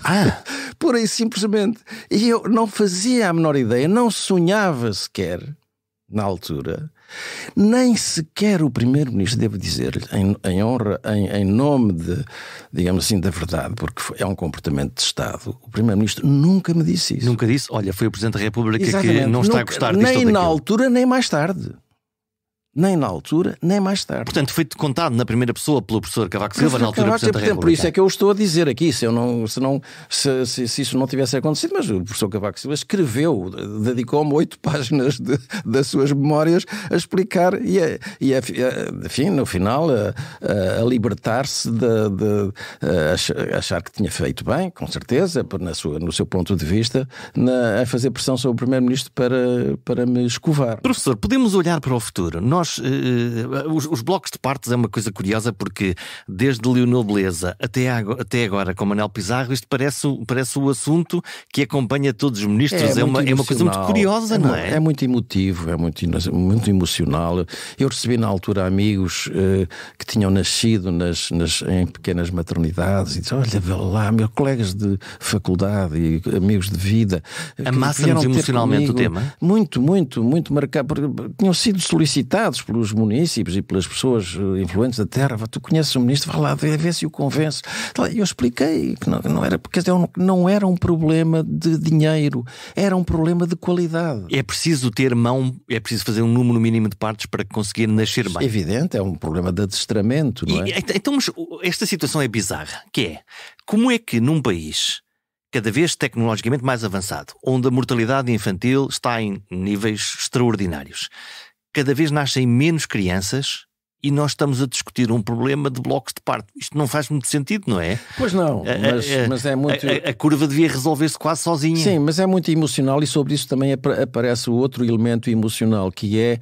Ah. Por aí simplesmente. E eu não fazia a menor ideia, não sonhava sequer, na altura, nem sequer o primeiro-ministro, devo dizer-lhe, em, em, honra, em, em, nome de, digamos assim, da verdade, porque é um comportamento de Estado, o primeiro-ministro nunca me disse isso. Nunca disse, olha, foi o Presidente da República Exatamente. que não está a gostar disso. Nem na altura, nem mais tarde nem na altura, nem mais tarde. Portanto, foi contado na primeira pessoa pelo professor Cavaco Silva, na altura Cavaco, portanto, Por isso é que eu estou a dizer aqui, se, eu não, se, não, se, se, se isso não tivesse acontecido, mas o professor Cavaco Silva escreveu, dedicou-me oito [laughs] páginas de, das suas memórias a explicar e, a, e a, enfim, no final, a, a libertar-se de, de achar que tinha feito bem, com certeza, na sua, no seu ponto de vista, na, a fazer pressão sobre o Primeiro-Ministro para, para me escovar. Professor, podemos olhar para o futuro. Nós nós, uh, os, os, blocos de partes é uma coisa curiosa porque desde Leonel Beleza até, a, até agora com Manel Pizarro, isto parece, parece o assunto que acompanha todos os ministros. É, é uma, é uma coisa muito curiosa, é, não, não é? É muito emotivo, é muito, muito emocional. Eu recebi na altura amigos uh, que tinham nascido nas, nas, em pequenas maternidades e disse: Olha, vê lá, meus colegas de faculdade e amigos de vida. Amassa-nos emocionalmente comigo, o tema? Muito, muito, muito marcado, porque tinham sido solicitados pelos munícipes e pelas pessoas eh, influentes da terra. Tu conheces o ministro, vá lá, vê, se o convence. Tá eu expliquei que não, não era, porque é não era um problema de dinheiro, era um problema de qualidade. É preciso ter mão, é preciso fazer um número mínimo de partes para conseguir nascer bem. É evidente, é um problema de adestramento, não é? E, então, mas esta situação é bizarra, que é, como é que num país cada vez tecnologicamente mais avançado, onde a mortalidade infantil está em níveis extraordinários cada vez nascem menos crianças e nós estamos a discutir um problema de blocos de parte. Isto não faz muito sentido, não é? Pois não, mas, a, mas é muito. A, a, curva devia resolver-se quase sozinha. Sim, mas é muito emocional e sobre isso também aparece o outro elemento emocional que é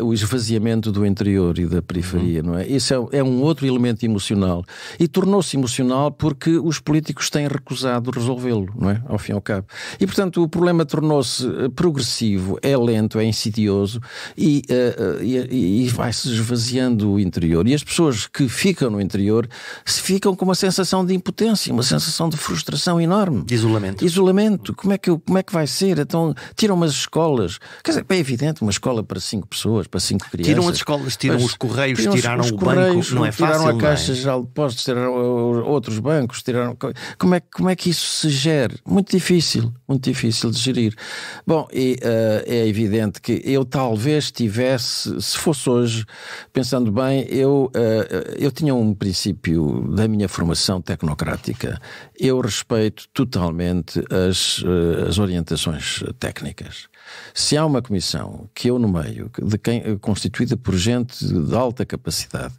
uh, o esvaziamento do interior e da periferia, uhum. não é? Isso é, é um outro elemento emocional e tornou-se emocional porque os políticos têm recusado resolvê-lo, não é? Ao fim e ao cabo. E portanto o problema tornou-se eh, progressivo, é lento, é insidioso e, uh, e, e vai se esvaziando do o interior. E as pessoas que ficam no interior ficam com uma sensação de impotência, uma sensação de frustração enorme. De isolamento. Isolamento. Como é que, como é que vai ser? Então, tiram umas escolas. Quer dizer, é evidente, uma escola para cinco pessoas, para cinco crianças. Tiram as escolas, tiram Mas, os correios, tiram tiraram os o correios, banco. Não é fácil. Tiraram a é? Caixa Geral de Depósitos, tiraram outros bancos, tiraram. Como é, como é que isso se gera? Muito difícil, muito difícil de gerir. Bom, e, uh, é evidente que eu talvez tivesse, se fosse hoje, pensando pensando bem, eu, eh, eu tinha um princípio da minha formação tecnocrática. Eu respeito totalmente as, eh, as orientações técnicas. Se há uma comissão que eu meio de quem, eh, constituída por gente de alta capacidade,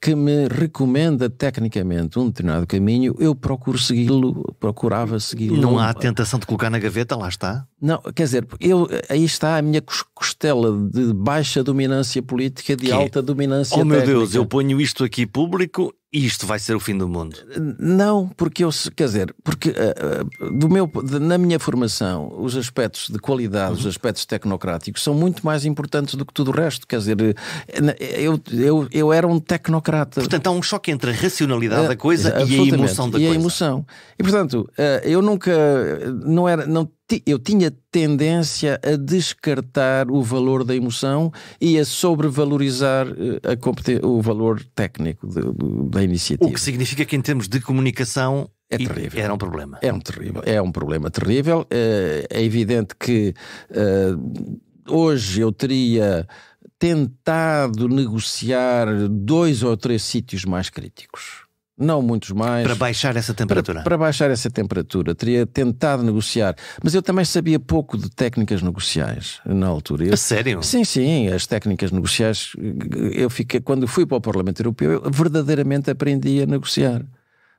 que me recomenda tecnicamente um determinado caminho, eu procuro segui-lo, procurava segui-lo. Não há a tentação de colocar na gaveta, lá está? Não, quer dizer, eu, aí está a minha costela de baixa dominância política, de que é? alta dominância Oh técnica. meu Deus, eu ponho isto aqui público isto vai ser o fim do mundo? Não, porque eu, quer dizer, porque uh, do meu, de, na minha formação, os aspectos de qualidade, uhum. os aspectos tecnocráticos são muito mais importantes do que tudo o resto. Quer dizer, eh, eu, eu, eu era um tecnocrata. Portanto, há um choque entre a racionalidade uh, da coisa e a emoção da e coisa. E a emoção. E portanto, uh, eu nunca, não era, não eu tinha tendência a descartar o valor da emoção e a sobrevalorizar eh, a o valor técnico de, de, da iniciativa. O que significa que, em termos de comunicação, é terrível. Era um problema. É um, terrível, é um problema terrível. É, é evidente que uh, hoje eu teria tentado negociar dois ou três sítios mais críticos não muitos mais. Para baixar essa temperatura. Para, para, baixar essa temperatura. Teria tentado negociar. Mas eu também sabia pouco de técnicas negociais na altura. Eu, a sério? Sim, sim. As técnicas negociais. Eu fiquei, quando fui para o Parlamento Europeu, eu verdadeiramente aprendi a negociar.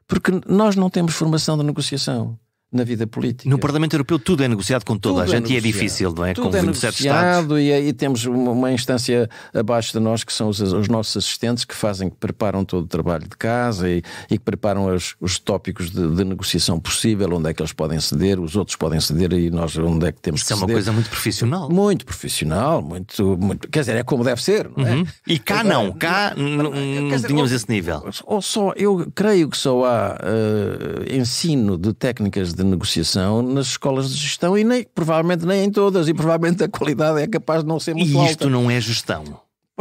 Porque nós não temos formação de negociação na vida política. No Parlamento Europeu tudo é negociado com toda tudo a é gente é e é difícil, não é? Tudo com é 27 negociado, E aí temos uma, instância abaixo de nós que são os, os, nossos assistentes que fazem, que preparam todo o trabalho de casa e, e que preparam os, os tópicos de, de, negociação possível, onde é que eles podem ceder, os outros podem ceder e nós onde é que temos Isso que é uma coisa muito profissional. Muito profissional, muito, muito, quer dizer, é como deve ser, não é? Uhum. E cá é, não, é, cá não, tínhamos ou, esse nível. Ou só, eu creio que só há uh, ensino de técnicas de de negociação nas escolas de gestão e nem, provavelmente nem em todas, e provavelmente a qualidade é capaz de não ser muito e alta. E isto não é gestão.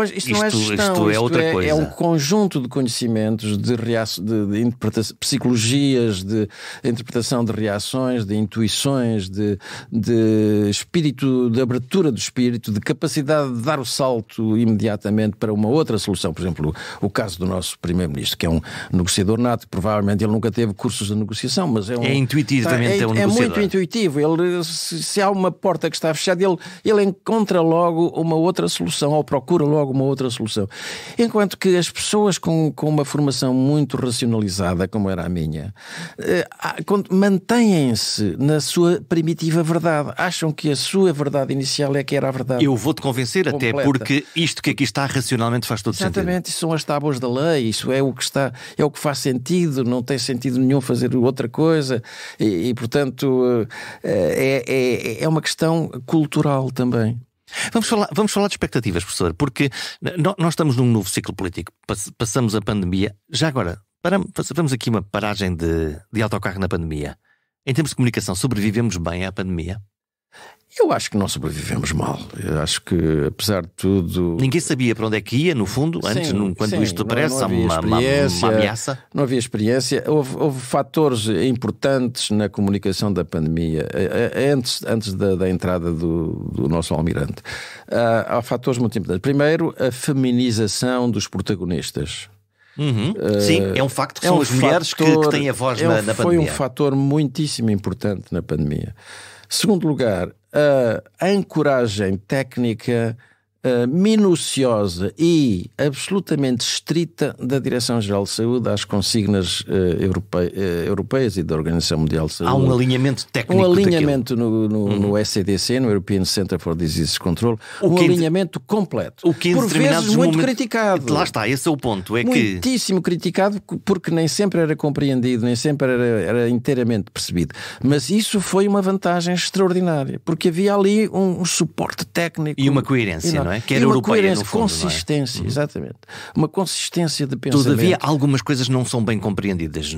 Pois, isto, isto, não é gestão, é isto, é outra é, é coisa. É um conjunto de conhecimentos, de, reaço, de, de psicologias, de, interpretação de reações, de intuições, de, de espírito, de abertura do espírito, de capacidade de dar o salto imediatamente para uma outra solução. Por exemplo, o, o caso do nosso Primeiro-Ministro, que é um negociador nato, provavelmente ele nunca teve cursos de negociação, mas é um. É intuitivamente tá, é, é, um negociador. É muito intuitivo. Ele, se, se há uma porta que está fechada, ele, ele encontra logo uma outra solução ou procura logo alguma outra solução. Enquanto que as pessoas com, com uma formação muito racionalizada, como era a minha, eh, mantêm-se na sua primitiva verdade. Acham que a sua verdade inicial é que era a verdade. Eu vou-te convencer, completa. até porque isto que aqui está racionalmente faz todo Exatamente, sentido. Exatamente, isso são as tábuas da lei, isso é o que está, é o que faz sentido, não tem sentido nenhum fazer outra coisa, e, e portanto eh, é, é, é uma questão cultural também. Vamos falar, vamos falar de expectativas, professor, porque nós estamos num novo ciclo político. Passamos a pandemia. Já agora, fazemos aqui uma paragem de, de autocarro na pandemia. Em termos de comunicação, sobrevivemos bem à pandemia? Eu acho que não sobrevivemos mal. Eu acho que, apesar de tudo. Ninguém sabia para onde é que ia, no fundo, antes, sim, quando sim, isto aparece, não, não uma, uma, uma, ameaça. Não havia experiência. Houve, houve, fatores importantes na comunicação da pandemia, eh, eh, antes, antes da, da entrada do, do, nosso almirante. Ah, há, fatores muito importantes. Primeiro, a feminização dos protagonistas. Uhum. Ah, sim, é um facto que é são um as mulheres que, que, têm a voz é um, na, na pandemia. Foi um fator muitíssimo importante na pandemia. Segundo lugar, a ancoragem técnica eh, minuciosa e absolutamente estrita da Direção-Geral de Saúde às consignas uh, uh, europeias e da Organização Mundial de Saúde. Há um alinhamento técnico. Um alinhamento no, no, uhum. no SCDC, no European Center for Disease Control, o um alinhamento completo. O que em por vezes muito momentos... criticado. Lá está, esse é o ponto. É Muitíssimo que... criticado porque nem sempre era compreendido, nem sempre era, era, inteiramente percebido. Mas isso foi uma vantagem extraordinária, porque havia ali um, um suporte técnico. E uma coerência, enorme. não é? não é? Que era e uma europeia, coerência, fundo, é? consistência, é? exatamente. Uma consistência de pensamento. Todavia, algumas coisas não são bem compreendidas.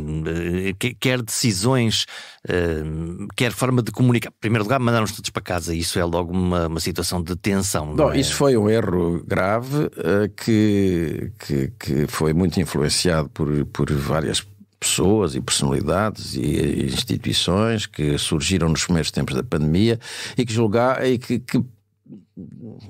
Eh, quer decisões, eh, quer forma de comunicar. Em primeiro lugar, mandaram-nos todos para casa. Isso é logo uma, uma situação de tensão. Não, não é? Isso foi um erro grave eh, que, que, que foi muito influenciado por, por várias pessoas e personalidades e instituições que surgiram nos primeiros tempos da pandemia e que julgar e que, que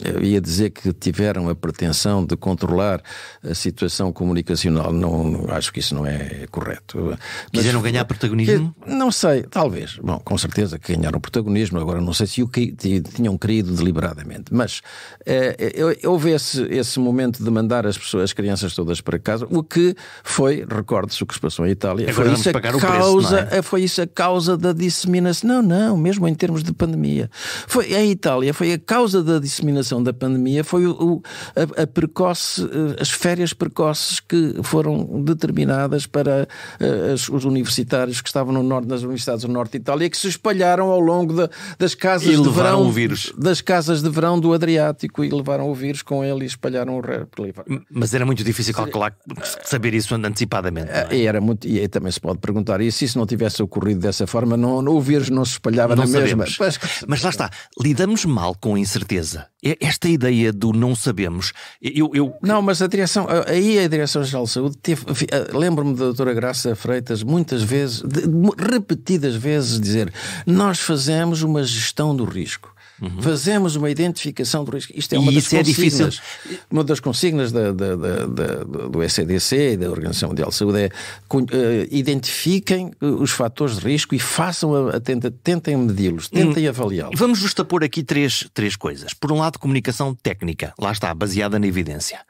eu ia dizer que tiveram a pretensão de controlar a situação comunicacional. Não, não acho que isso não é correto. Quiseram Mas, ganhar protagonismo? Que, não sei, talvez. Bom, com certeza que ganharam protagonismo. Agora não sei se o que tinham querido deliberadamente. Mas é, é, houve esse, esse momento de mandar as, pessoas, as crianças todas para casa, o que foi, recorde-se o que se passou em Itália. Agora foi isso, a causa, preço, é? foi isso a causa da disseminação. Não, não, mesmo em termos de pandemia. Foi, em Itália foi a causa da disseminação da pandemia foi o, o a, a, precoce, eh, as férias precoces que foram determinadas para uh, as, os universitários que estavam no norte, nas universidades do norte de Itália, que se espalharam ao longo das casas e de verão, das casas de verão do Adriático e levaram o vírus com ele e espalharam o ré. Mas era muito difícil calcular, saber isso antecipadamente. É? Eh, era muito, e também se pode perguntar, e se isso não tivesse ocorrido dessa forma, não, o vírus não se espalhava não na sabemos. mesma. Mas, mas lá está, lidamos mal com a incerteza surpresa. Esta ideia do não sabemos. Eu, eu... Não, mas a direção, aí a Direção-Geral de Saúde teve. Eh, lembro-me da doutora Graça Freitas muitas vezes, repetidas vezes, dizer: nós fazemos uma gestão do risco. Uhum. Fazemos uma identificação do risco. Isto é uma e das consignas. É difícil. Uma das consignas da, da, da, do ECDC e da Organização Mundial de Saúde é eh, identifiquem eh, os fatores de risco e façam a, a tenta, tentem medi-los, hum. tentem hum. avaliá-los. Vamos justapor aqui três, três coisas. Por um lado, comunicação técnica, lá está, baseada na evidência.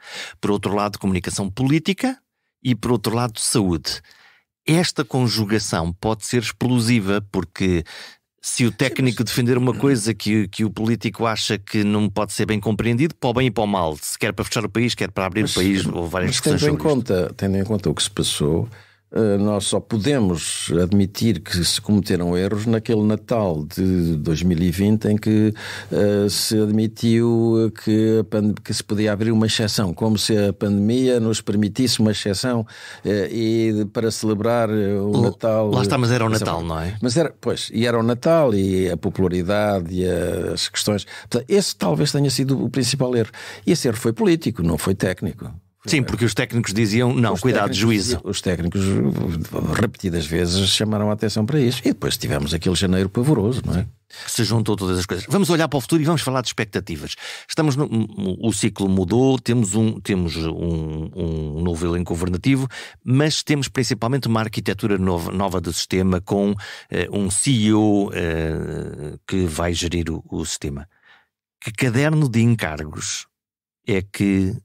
Por outro lado, comunicação política e por outro lado, saúde esta conjugação pode ser explosiva, porque se o técnico defender uma hum. coisa que, que o político acha que não pode ser bem compreendido, para o bem e para o mal, se quer para fechar o país, quer para abrir mas, o país, ou várias mas questões. Tendo em, conta, tendo em conta o que se passou, eh, nós só podemos admitir que se cometeram erros naquele Natal de 2020 em que uh, se admitiu que, que, se podia abrir uma exceção, como se a pandemia nos permitisse uma exceção uh, e para celebrar o L Natal. Lá está, mas era o Natal, não é? Mas era, pois, e era o Natal e a popularidade e as questões. esse talvez tenha sido o principal erro. E esse erro foi político, não foi técnico. Sim, é. porque os técnicos diziam, não, os cuidado, juízo. Os técnicos uh, repetidas vezes chamaram a atenção para isso. E depois tivemos aquele janeiro pavoroso, não é? se juntou todas as coisas. Vamos olhar para o futuro e vamos falar de expectativas. Estamos no, o ciclo mudou, temos, um, temos um, um novo elenco governativo, mas temos principalmente uma arquitetura nova, nova do sistema com uh, um CEO uh, eh, que vai gerir o, o sistema. Que caderno de encargos é que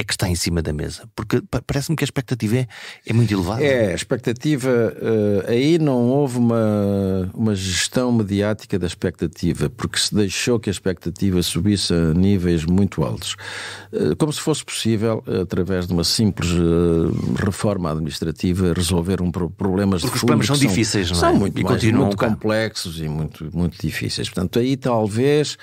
é que está em cima da mesa? Porque parece-me que a expectativa é, é muito elevada. É, a expectativa. Uh, aí não houve uma, uma gestão mediática da expectativa, porque se deixou que a expectativa subisse a níveis muito altos. Uh, como se fosse possível, através de uma simples uh, reforma administrativa, resolver um pro problemas porque de fundo. Os problemas são difíceis, não é? São muito, e mais, continuam muito complexos e muito, muito difíceis. Portanto, aí talvez.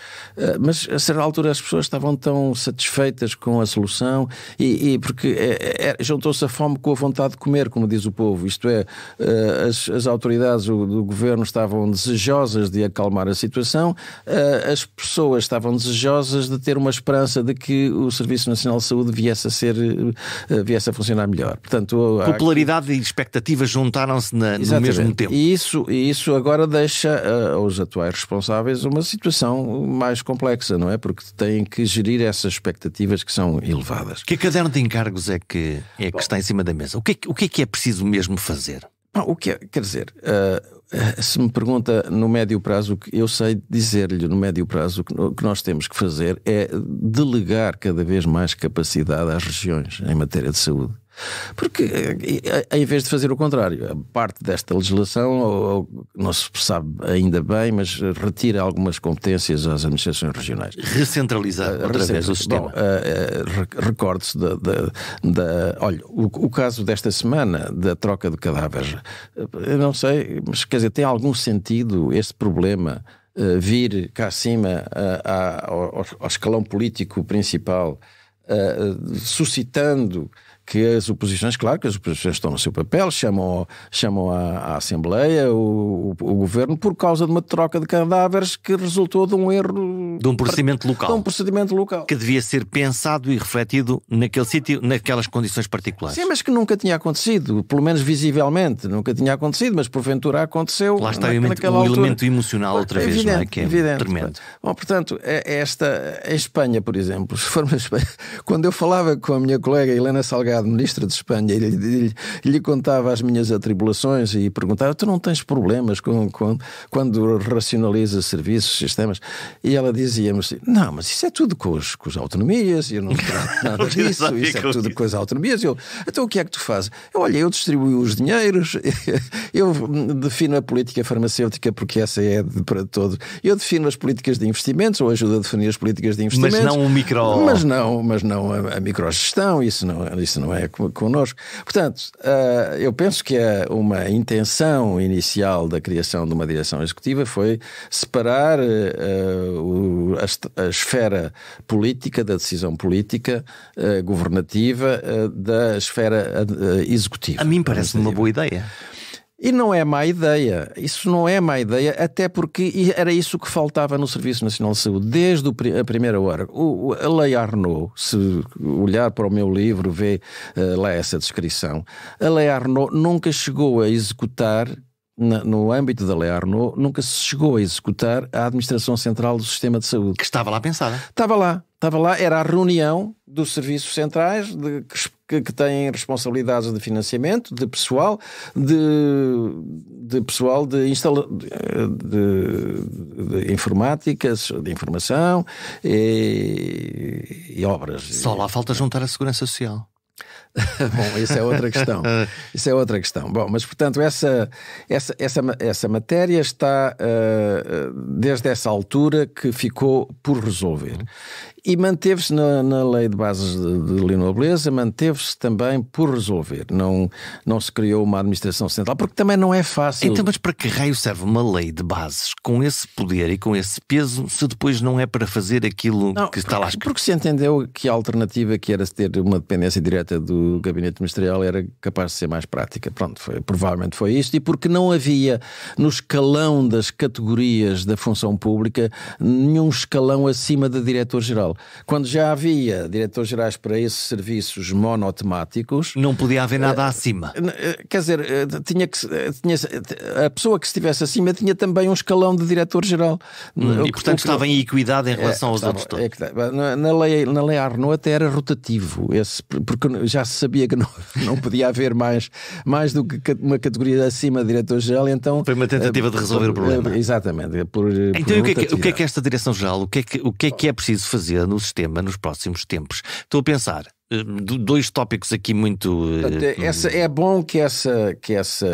mas a certa altura as pessoas estavam tão satisfeitas com a solução e, e porque é, é, é, juntou-se a fome com a vontade de comer, como diz o povo. Isto é, eh, as, as autoridades do, do, governo estavam desejosas de acalmar a situação, eh, as pessoas estavam desejosas de ter uma esperança de que o Serviço Nacional de Saúde viesse a ser, eh, viesse a funcionar melhor. Portanto, popularidade e expectativas juntaram-se no mesmo tempo. E isso, isso agora deixa aos atuais responsáveis uma situação mais complexa, não é? Porque têm que gerir essas expectativas que são elevadas décadas. Que caderno de encargos é que, é Bom, que está em cima da mesa? O que, é, o que é, que é preciso mesmo fazer? o que é, quer dizer, uh, se me pergunta no médio prazo, eu sei dizer-lhe no médio prazo que, o que nós temos que fazer é delegar cada vez mais capacidade às regiões em matéria de saúde. Porque, eh, eh, em vez de fazer o contrário, a parte desta legislação, ou, não se sabe ainda bem, mas retira algumas competências às administrações regionais. Recentralizar uh, outra vez o sistema. Uh, Recorde-se da, da, da, Olha, o, o, caso desta semana da troca de cadáveres, eu não sei, mas quer dizer, tem algum sentido este problema? Uh, vir cá acima ao, ao, escalão político principal, suscitando que as oposições, claro que as oposições estão no seu papel, chamam, chamam a, a Assembleia, o, o, o, Governo, por causa de uma troca de cadáveres que resultou de um erro. De um procedimento local. De um procedimento local. Que devia ser pensado e refletido naquele sítio, naquelas condições particulares. Sim, mas que nunca tinha acontecido, pelo menos visivelmente, nunca tinha acontecido, mas porventura aconteceu. Lá está na, naquela um altura. elemento emocional outra é vez, evidente, não é? Que é evidente, tremendo. Bom, portanto, é, é esta, em Espanha, por exemplo, [laughs] se formos, quando eu falava com a minha colega Helena Salgado, primeira-ministra de Espanha e lhe, lhe, contava as minhas atribulações e perguntava: Tu não tens problemas com, com quando racionaliza serviços, sistemas? E ela dizia-me assim: Não, mas isso é tudo com, os, com as autonomias, eu não trato nada disso, isso é tudo com as autonomias. Eu, então o que é que tu fazes? Eu, olha, eu distribuo os dinheiros, [laughs] eu defino a política farmacêutica porque essa é de, para todos Eu defino as políticas de investimentos ou ajudo a definir as políticas de investimentos. Mas não o micro. Mas não, mas não a, a microgestão, isso não, isso não não é? Conosco. Portanto, ah, eu penso que uma intenção inicial da criação de uma direção executiva foi separar ah, a esfera política, da decisão política ah, governativa, da esfera executiva. A mim parece uma boa ideia. E não é má ideia, isso não é má ideia, até porque era isso que faltava no Serviço Nacional de Saúde desde a primeira hora. O, a Lei Arnaud, se olhar para o meu livro, vê uh, lá essa descrição. A Lei Arnaud nunca chegou a executar no âmbito da Lei Arnaud, nunca se chegou a executar a administração central do sistema de saúde. Que estava lá pensada. Estava lá. Estava lá, era a reunião dos serviços centrais de, que, que, têm responsabilidades de financiamento, de pessoal, de, de pessoal de, instala, de, de, informática, de informação e, e obras. Só lá falta juntar a segurança social. [laughs] Bom, isso é outra questão. [laughs] Ah. Isso é outra questão. Bom, mas portanto, essa, essa, essa, essa matéria está uh, desde essa altura que ficou por resolver. E manteve-se na, na, lei de bases de, de linobleza, manteve-se também por resolver. Não, não se criou uma administração central, porque também não é fácil. Então, mas para que raio serve uma lei de bases com esse poder e com esse peso se depois não é para fazer aquilo não, que está lá Porque se entendeu que a alternativa que era ter uma dependência direta do gabinete ministerial era capaz de ser mais prática. Pronto, foi, provavelmente foi isto. E porque não havia no escalão das categorias da função pública nenhum escalão acima de diretor-geral. Quando já havia diretores-gerais para esses serviços monotemáticos. Não podia haver nada eh, acima. Eh, quer dizer, eh, tinha que, tinha, a pessoa que estivesse acima tinha também um escalão de diretor-geral. Hum, e portanto que, estava em equidade em é, relação é, aos outros todos. É, na, lei, na lei Arnaud até era rotativo, esse, porque já se sabia que não, [laughs] não podia haver mais, mais do que uma categoria acima de diretor-geral. Então, Foi uma tentativa de resolver o problema. Exatamente. Por, então, por o, que é que, o que é que esta direção-geral, o, que é que, o que é que é preciso fazer? no sistema nos próximos tempos. Estou a pensar, Hum, dois tópicos aqui muito. Eh, é essa, é bom que essa, que essa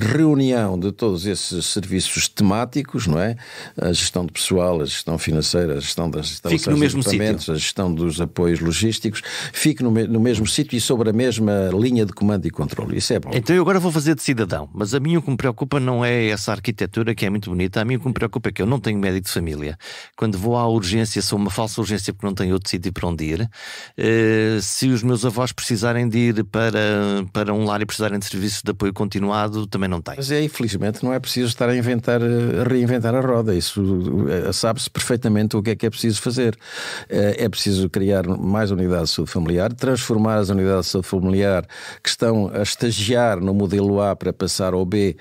reunião de todos esses serviços temáticos, não é? A gestão de pessoal, a gestão financeira, a gestão das instalações no mesmo sítio. a gestão dos apoios logísticos, fique no, no mesmo sítio e sobre a mesma linha de comando e controle. Isso é bom. Então eu agora vou fazer de cidadão, mas a mim o que me preocupa não é essa arquitetura que é muito bonita, a mim o que me preocupa é que eu não tenho médico de família. Quando vou à urgência, sou uma falsa urgência porque não tenho outro sítio para onde ir. Uh, eh, se os meus avós precisarem de ir para, para um lar e precisarem de serviços de apoio continuado, também não tem. Mas é, infelizmente, não é preciso estar a inventar, a reinventar a roda. Isso eh, sabe-se perfeitamente o que é que é preciso fazer. Eh, é preciso criar mais unidades de saúde familiar, transformar as unidades de saúde familiar que estão a estagiar no modelo A para passar ao B,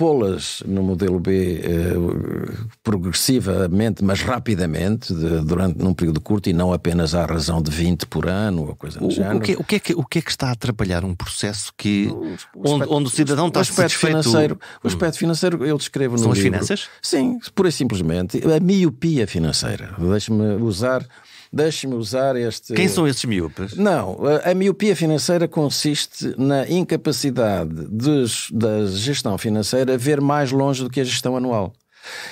pô-las no modelo B eh, progressivamente, mas rapidamente, de, durante num período curto e não apenas à razão de 20 por ano ou coisa do o, género. O que, é, o que, é que, o que é que está a atrapalhar um processo que o, o onde, onde, o cidadão está o aspecto financeiro O hum. aspecto financeiro eu descrevo São no São as livro. finanças? Sim, pura e simplesmente. A miopia financeira. Deixe-me usar Deixe-me usar este. Quem são esses miúpes? Não, a miopia financeira consiste na incapacidade da gestão financeira ver mais longe do que a gestão anual.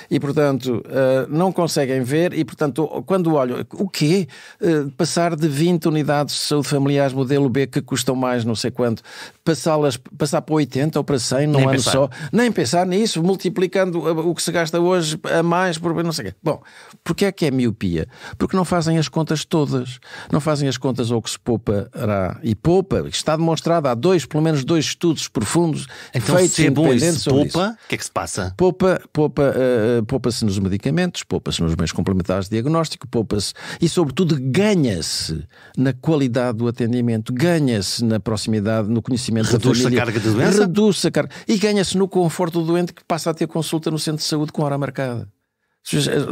E, portanto, eh, não conseguem ver, e, portanto, quando olham, o quê? Eh, passar de 20 unidades de saúde familiares modelo B que custam mais não sei quanto passá-las, passar para 80 ou para 100 num Nem ano é pensar. só, nem pensar nisso, multiplicando uh, o que se gasta hoje a mais por não sei quê. Bom, porque é que é miopia? Porque não fazem as contas todas. Não fazem as contas ou que se poupará e poupa, está demonstrado, há dois, pelo menos dois estudos profundos então, feitos em é independentes poupa, o que é que se passa? Poupa, poupa, uh, poupa-se nos medicamentos, poupa-se nos meios complementares de diagnóstico, poupa-se e sobretudo ganha-se na qualidade do atendimento, ganha-se na proximidade, no conhecimento reduz da família. a carga de doença? Reduz a carga. E ganha-se no conforto do doente que passa a ter consulta no centro de saúde com hora marcada.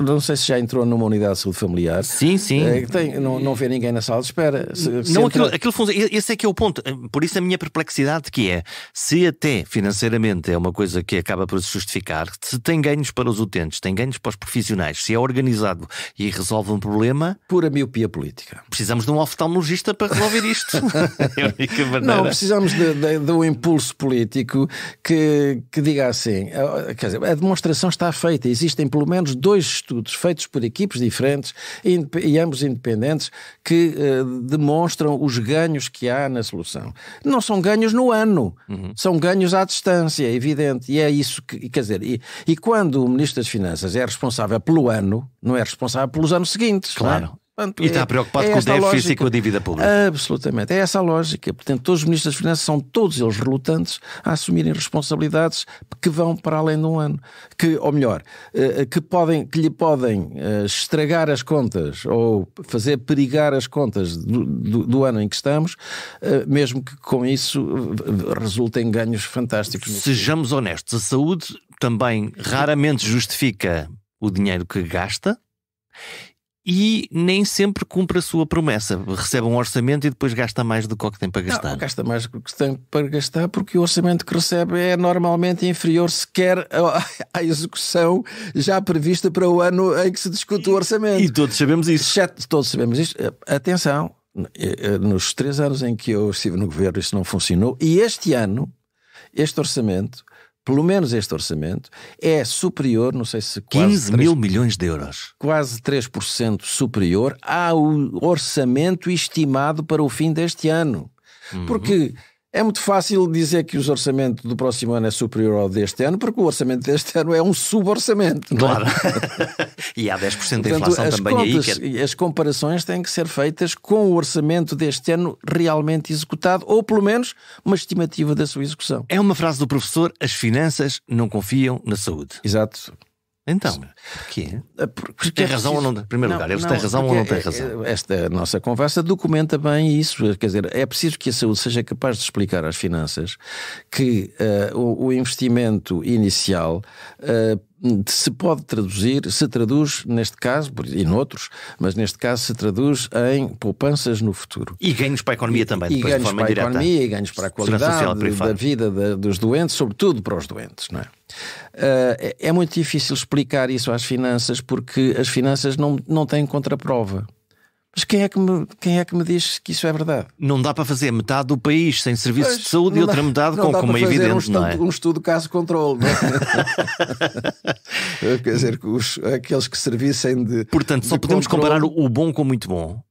Não sei se já entrou numa unidade de saúde familiar. Sim, sim. Eh, tem, não, não vê ninguém na sala de espera. Se, não, entra... aquilo, aquilo, esse é que é o ponto. Eh, por isso a minha perplexidade que é, se até financeiramente é uma coisa que acaba por se justificar, se tem ganhos para os utentes, tem ganhos para os profissionais, se é organizado e resolve um problema... Pura miopia política. Precisamos de um oftalmologista para resolver isto. [laughs] é não, precisamos de, de, de, um impulso político que, que diga assim, eh, quer dizer, a demonstração está feita, existem pelo menos dois estudos feitos por equipes diferentes e ambos independentes que uh, demonstram os ganhos que há na solução. Não são ganhos no ano, uhum. são ganhos à distância, é evidente. E é isso que, quer dizer, e, e quando o Ministro das Finanças é responsável pelo ano, não é responsável pelos anos seguintes. É? Claro. Portanto, e está é, preocupado é com o déficit e com a dívida pública. Absolutamente. É essa a lógica. Portanto, todos os ministros das Finanças são todos eles relutantes a assumirem responsabilidades que vão para além de um ano. Que, ou melhor, eh, que, podem, que lhe podem eh, estragar as contas ou fazer perigar as contas do, do, do ano em que estamos, eh, mesmo que com isso resultem ganhos fantásticos. Sejamos honestos, a saúde também raramente justifica o dinheiro que gasta e nem sempre cumpre a sua promessa. Recebe um orçamento e depois gasta mais do que o que tem para gastar. Não, gasta mais do que tem para gastar porque o orçamento que recebe é normalmente inferior sequer [laughs] à execução já prevista para o ano em que se discute o orçamento. E todos sabemos isso. Exceto, todos sabemos isto. Atenção, eh, eh, nos três anos em que eu estive no governo isso não funcionou e este ano, este orçamento pelo menos este orçamento, é superior, não sei se quase 15 3, mil milhões de euros. Quase 3% superior ao orçamento estimado para o fim deste ano. Uhum. Porque é muito fácil dizer que o orçamento do próximo ano é superior ao deste ano, porque o orçamento deste ano é um suborçamento. É? Claro. [laughs] e há 10% de inflação também contas, aí. Que... As comparações têm que ser feitas com o orçamento deste ano realmente executado, ou pelo menos uma estimativa da sua execução. É uma frase do professor: as finanças não confiam na saúde. Exato. Então, porquê? Ah, porque tem razão ou não tem? primeiro lugar, eles têm razão ou não têm razão? É, é, esta nossa conversa documenta bem isso. Quer dizer, é preciso que a saúde seja capaz de explicar às finanças que uh, o, o, investimento inicial uh, se pode traduzir, se traduz neste caso, e noutros, mas neste caso se traduz em poupanças no futuro. E ganhos para a economia também, e, e ganhos para a economia, e ganhos para a assim, qualidade da vida da, dos doentes, sobretudo para os doentes, não é? Uh, é muito difícil explicar isso às finanças porque as finanças não, não têm contraprova. Mas quem é, que me, quem é que me diz que isso é verdade? Não dá para fazer metade do país sem serviços pois, de saúde e outra metade com, como é evidente, um estudo, não é? Um estudo caso-controle, é? [laughs] Quer dizer, que os, aqueles que servissem de. Portanto, só podemos controle... comparar o bom com o muito bom.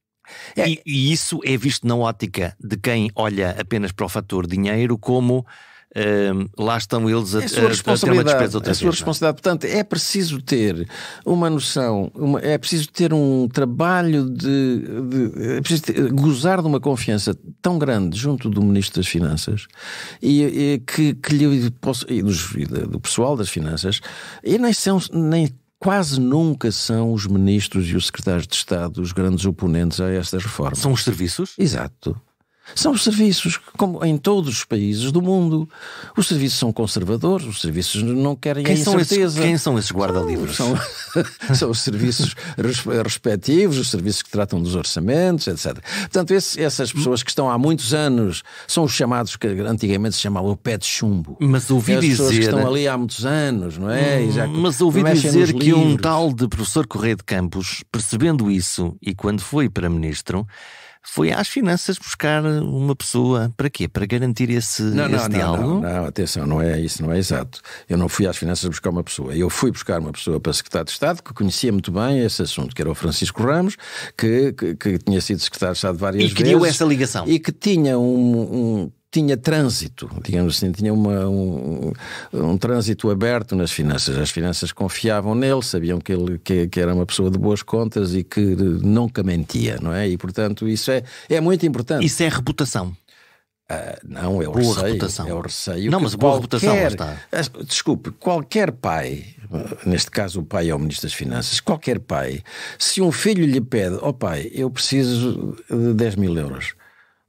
É. E, e isso é visto na ótica de quem olha apenas para o fator dinheiro como lá estão eles a, é a, a ter uma despesa outra É a sua vez, é? responsabilidade. Portanto, é preciso ter uma noção, uma, é preciso ter um trabalho de. de é preciso ter, gozar de uma confiança tão grande junto do Ministro das Finanças e, e que, que lhe posso, e dos, do pessoal das Finanças, e nem são. Nem quase nunca são os ministros e os secretários de Estado os grandes oponentes a estas reformas. São os serviços? Exato. São os serviços, como em todos os países do mundo. Os serviços são conservadores, os serviços não querem quem a incerteza. São esses, quem são esses guarda-livros? São, [laughs] são, os serviços respectivos, os serviços que tratam dos orçamentos, etc. Portanto, esse, essas pessoas que estão há muitos anos são os chamados, que antigamente se chamavam pé de chumbo. Mas ouvi é as dizer. que estão ali há muitos anos, não é? Hum, mas ouvi dizer que livros. um tal de professor Correia de Campos, percebendo isso e quando foi para ministro foi às finanças buscar uma pessoa. Para quê? Para garantir esse, não, esse não, diálogo? Não, não, atenção, não é isso, não é exato. Eu não fui às finanças buscar uma pessoa. Eu fui buscar uma pessoa para secretário de Estado que conhecia muito bem esse assunto, que era o Francisco Ramos, que, que, que tinha sido secretário de Estado várias vezes. E criou essa ligação. E que tinha um, um tinha trânsito, digamos assim, tinha uma, um, um, trânsito aberto nas finanças. As finanças confiavam nele, sabiam que ele que, que, era uma pessoa de boas contas e que nunca mentia, não é? E portanto isso é, é muito importante. Isso é reputação. Ah, não, é o boa receio. Reputação. É o receio. Não, mas boa qualquer, reputação está. Desculpe, qualquer pai, neste caso o pai é o Ministro das Finanças, qualquer pai, se um filho lhe pede, ó oh pai, eu preciso de 10 mil euros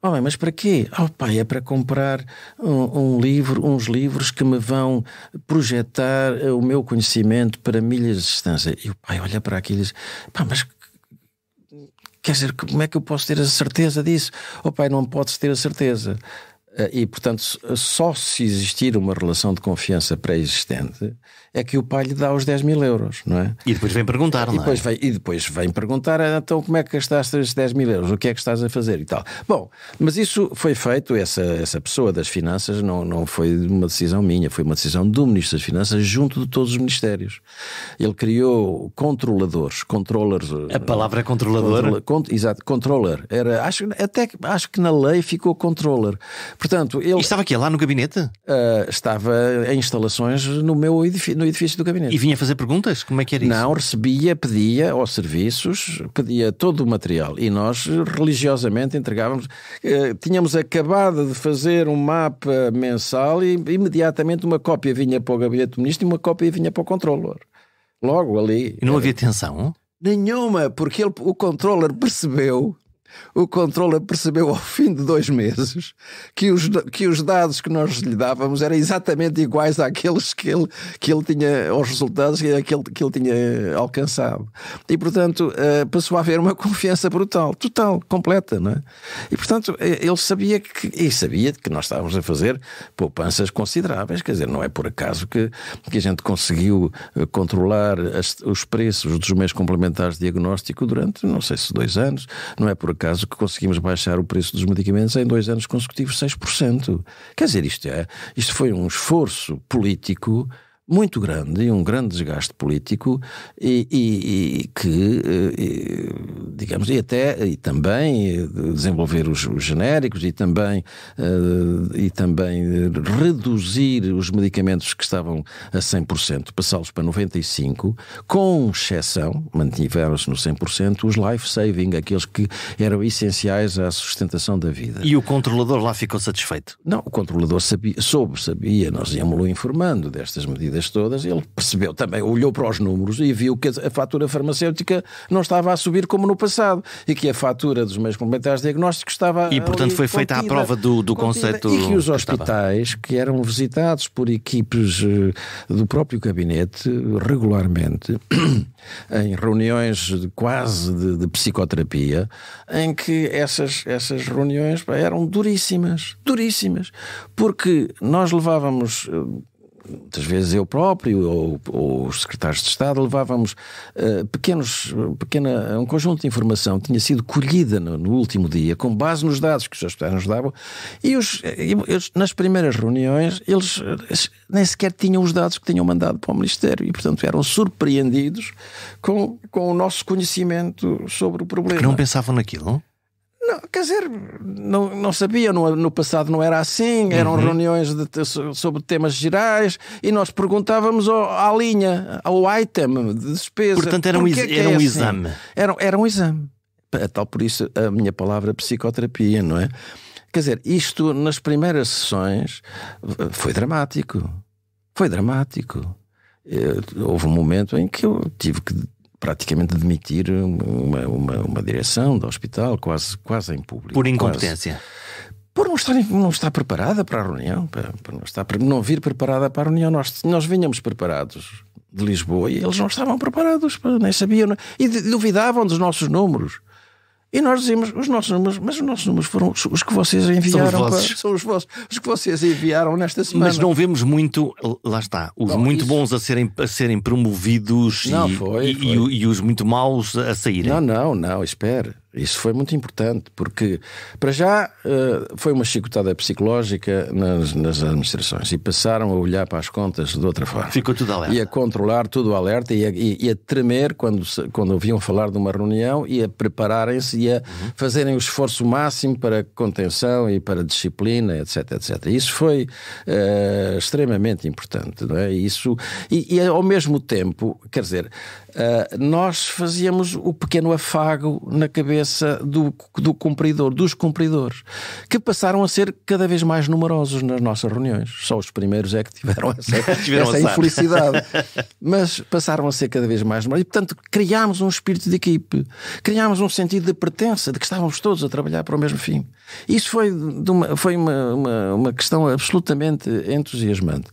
Oh, mas para quê? Oh, pai, é para comprar um, um, livro, uns livros que me vão projetar eh, o meu conhecimento para milhas de distância. E o pai olha para aquilo e diz: pá, mas quer dizer, como é que eu posso ter a certeza disso? Oh, pai, não podes ter a certeza. Eh, e, portanto, só se existir uma relação de confiança pré-existente é que o pai lhe dá os 10 mil euros, não é? E depois vem perguntar, e não é? depois é? Vem, e depois vem perguntar, ah, então como é que gastaste esses 10 mil euros? O que é que estás a fazer e tal. Bom, mas isso foi feito, essa, essa pessoa das finanças não, não foi uma decisão minha, foi uma decisão do Ministro das Finanças junto de todos os ministérios. Ele criou controladores, controllers. Eh, a palavra controlador? Controla, cont, exato, controller. Era, acho, até, acho que na lei ficou controller. Portanto, ele. E estava aqui lá no gabinete? Uh, estava em instalações no meu edifício, no edifício do gabinete. E vinha fazer perguntas? Como é que era isso? Não, recebia, pedia aos serviços, pedia todo o material e nós religiosamente entregávamos. Uh, tínhamos acabado de fazer um mapa mensal e imediatamente uma cópia vinha para o gabinete do ministro e uma cópia vinha para o controller. Logo ali. E não era... havia tensão? Nenhuma, porque ele, o controller percebeu o controle percebeu ao fim de dois meses que os, que os dados que nós lhe dávamos eram exatamente iguais àqueles que ele, que ele tinha, aos resultados que ele, que ele tinha alcançado. E, portanto, eh, passou a haver uma confiança brutal, total, completa, não é? E, portanto, eh, ele sabia que, e sabia que nós estávamos a fazer poupanças consideráveis, quer dizer, não é por acaso que, que a gente conseguiu eh, controlar as, os preços dos meios complementares de diagnóstico durante, não sei se dois anos, não é por acaso caso, que conseguimos baixar o preço dos medicamentos em dois anos consecutivos 6%. Quer dizer, isto, é, isto foi um esforço político muito grande e um grande desgaste político e, e, e que, eh, e, digamos, e até e também eh, desenvolver os, os genéricos e também, eh, e também reduzir os medicamentos que estavam a 100%, passá-los para 95%, com exceção, mantiveram-se no 100%, os life-saving, aqueles que eram essenciais à sustentação da vida. E o controlador lá ficou satisfeito? Não, o controlador sabia, soube, sabia, nós íamos-lo informando destas medidas medidas todas, ele percebeu também, olhou para os números e viu que a fatura farmacêutica não estava a subir como no passado e que a fatura dos meios complementares de diagnóstico estava. E, portanto, foi feita contida, a prova do, do conceito. E que os hospitais, que eram visitados por equipes eh, do próprio gabinete regularmente, [clears throat] em reuniões quase de, de psicoterapia, em que essas, essas reuniões eram duríssimas, duríssimas, porque nós levávamos eh, muitas vezes eu próprio ou, ou os secretários de Estado levávamos uh, pequenos, pequena, um conjunto de informação que tinha sido colhida no, no último dia, com base nos dados que os hospitais nos davam, e, os, e eles, nas primeiras reuniões eles eh, nem sequer tinham os dados que tinham mandado para o Ministério e, portanto, eram surpreendidos com, com o nosso conhecimento sobre o problema. Porque não pensavam naquilo? Não, quer dizer, não, não sabia, no, no passado não era assim, eram uhum. reuniões de, sobre temas gerais e nós perguntávamos ao, à linha, ao item de despesa. Portanto, era um, é era um assim? exame. Era, era um exame. É tal por isso a minha palavra psicoterapia, não é? Quer dizer, isto nas primeiras sessões eh, foi dramático. Foi dramático. Eh, houve um momento em que eu tive que praticamente demitir uma, uma, uma direção do hospital, quase, quase em público. Por incompetência. Quase. Por não estar, não estar preparada para a reunião, para, para, não, estar, não vir preparada para a reunião. Nós, nós vinhamos preparados de Lisboa e eles não estavam preparados, nem sabiam, e duvidavam dos nossos números. E nós dizemos os nossos números, mas os nossos números foram os que vocês enviaram. São os vossos. Para, são os vossos, os que vocês enviaram nesta semana. Mas não vemos muito, lá está, os não, muito isso... bons a serem, a serem promovidos não, e, foi, e, foi. E, e, os muito maus a saírem. Não, não, não, espera. Isso foi muito importante, porque, para já, eh, foi uma chicotada psicológica nas, nas, administrações e passaram a olhar para as contas de outra forma. Ficou tudo alerta. E a controlar tudo alerta e a, e, e a tremer quando, quando ouviam falar de uma reunião e a prepararem-se e a uhum. fazerem o esforço máximo para contenção e para disciplina, etc. etc. Isso foi uh, extremamente importante, não é? Isso, e, e ao mesmo tempo, quer dizer, eh, nós fazíamos o pequeno afago na cabeça do, do cumpridor, dos cumpridores, que passaram a ser cada vez mais numerosos nas nossas reuniões. Só os primeiros é que tiveram essa, [laughs] é tiveram essa infelicidade. [laughs] Mas passaram a ser cada vez mais numerosos. E, portanto, criámos um espírito de equipe, criámos um sentido de pertença, de que estávamos todos a trabalhar para o mesmo fim. Isso foi, uma, foi uma, uma, uma questão absolutamente entusiasmante.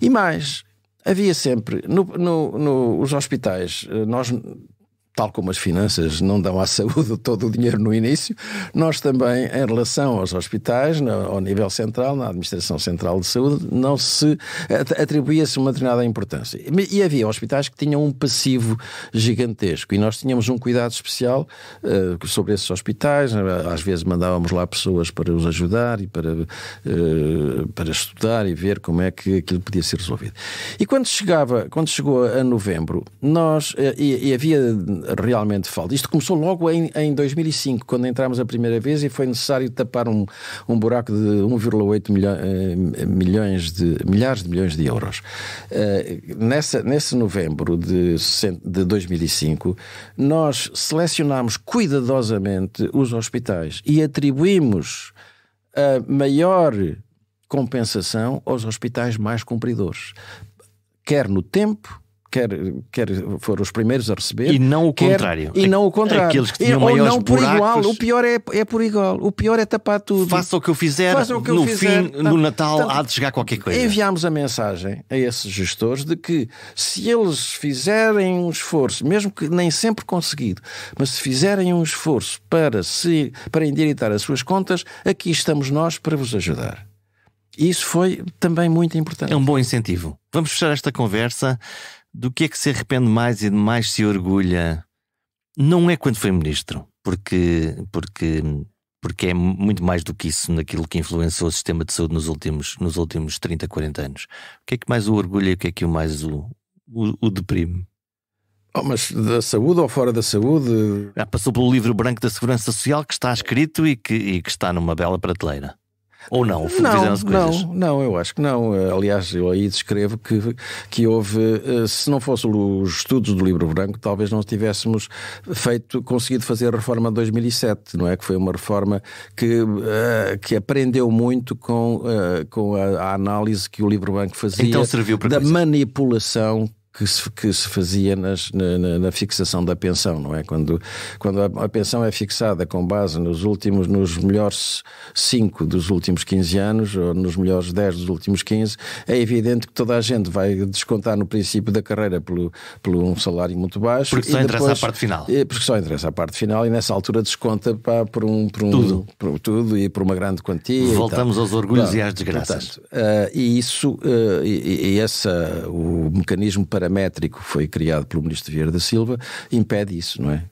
E mais, havia sempre, no, no, no os hospitais, eh, nós tal como as finanças não dão à saúde [laughs] todo o dinheiro no início, nós também, em relação aos hospitais, no, ao nível central, na Administração Central de Saúde, não se atribuía-se uma determinada importância. E havia hospitais que tinham um passivo gigantesco e nós tínhamos um cuidado especial uh, sobre esses hospitais, né, às vezes mandávamos lá pessoas para os ajudar e para, uh, para estudar e ver como é que aquilo podia ser resolvido. E quando chegava, quando chegou a novembro, nós, eh, e, e havia realmente falta. Isto começou logo em, em 2005, quando entramos a primeira vez e foi necessário tapar um, um buraco de 1,8 milha, eh, milhões de milhares de milhões de euros. Eh, nessa, nesse novembro de, de 2005, nós selecionámos cuidadosamente os hospitais e atribuímos a maior compensação aos hospitais mais cumpridores, quer no tempo quer, quer foram os primeiros a receber. E não o quer, contrário. E não o contrário. Aqueles que tinham e, ou não por buracos. igual. O pior é, é por igual. O pior é tapar tudo. Faça o que eu fizer, que no fim, no Natal, tá, há de chegar qualquer coisa. Enviámos a mensagem a esses gestores de que se eles fizerem um esforço, mesmo que nem sempre conseguido, mas se fizerem um esforço para, se, para endireitar as suas contas, aqui estamos nós para vos ajudar. Isso foi também muito importante. É um bom incentivo. Vamos fechar esta conversa do que é que se arrepende mais e de mais se orgulha? Não é quando foi ministro, porque, porque, porque é muito mais do que isso naquilo que influenciou o sistema de saúde nos últimos, nos últimos 30, 40 anos. O que é que mais o orgulha e o que é que mais o, o, o deprime? Oh, mas da saúde ou fora da saúde? Ah, passou pelo livro branco da Segurança Social que está escrito e que, e que está numa bela prateleira. Ou não? Não, não, eu acho que não. Eh, aliás, eu aí descrevo que, que houve, eh, se não fossem os estudos do Livro Branco, talvez não tivéssemos feito, conseguido fazer a reforma de 2007, não é? Que foi uma reforma que, eh, que aprendeu muito com, com a, a análise que o Livro Branco fazia então serviu para da coisa. manipulação que se, que se fazia nas, na, na, fixação da pensão, não é? Quando, quando a, a, pensão é fixada com base nos últimos, nos melhores 5 dos últimos 15 anos, ou nos melhores 10 dos últimos 15, é evidente que toda a gente vai descontar no princípio da carreira pelo, pelo um salário muito baixo. Porque só interessa depois, a parte final. Porque só interessa a parte final e nessa altura desconta pá, por, um, por um tudo. Por, tudo e por uma grande quantia. Voltamos aos orgulhos Bom, e às desgraças. Portanto, uh, e isso, uh, e, e essa, o mecanismo para paramétrico que foi criado pelo ministro Vieira da Silva impede isso, não é?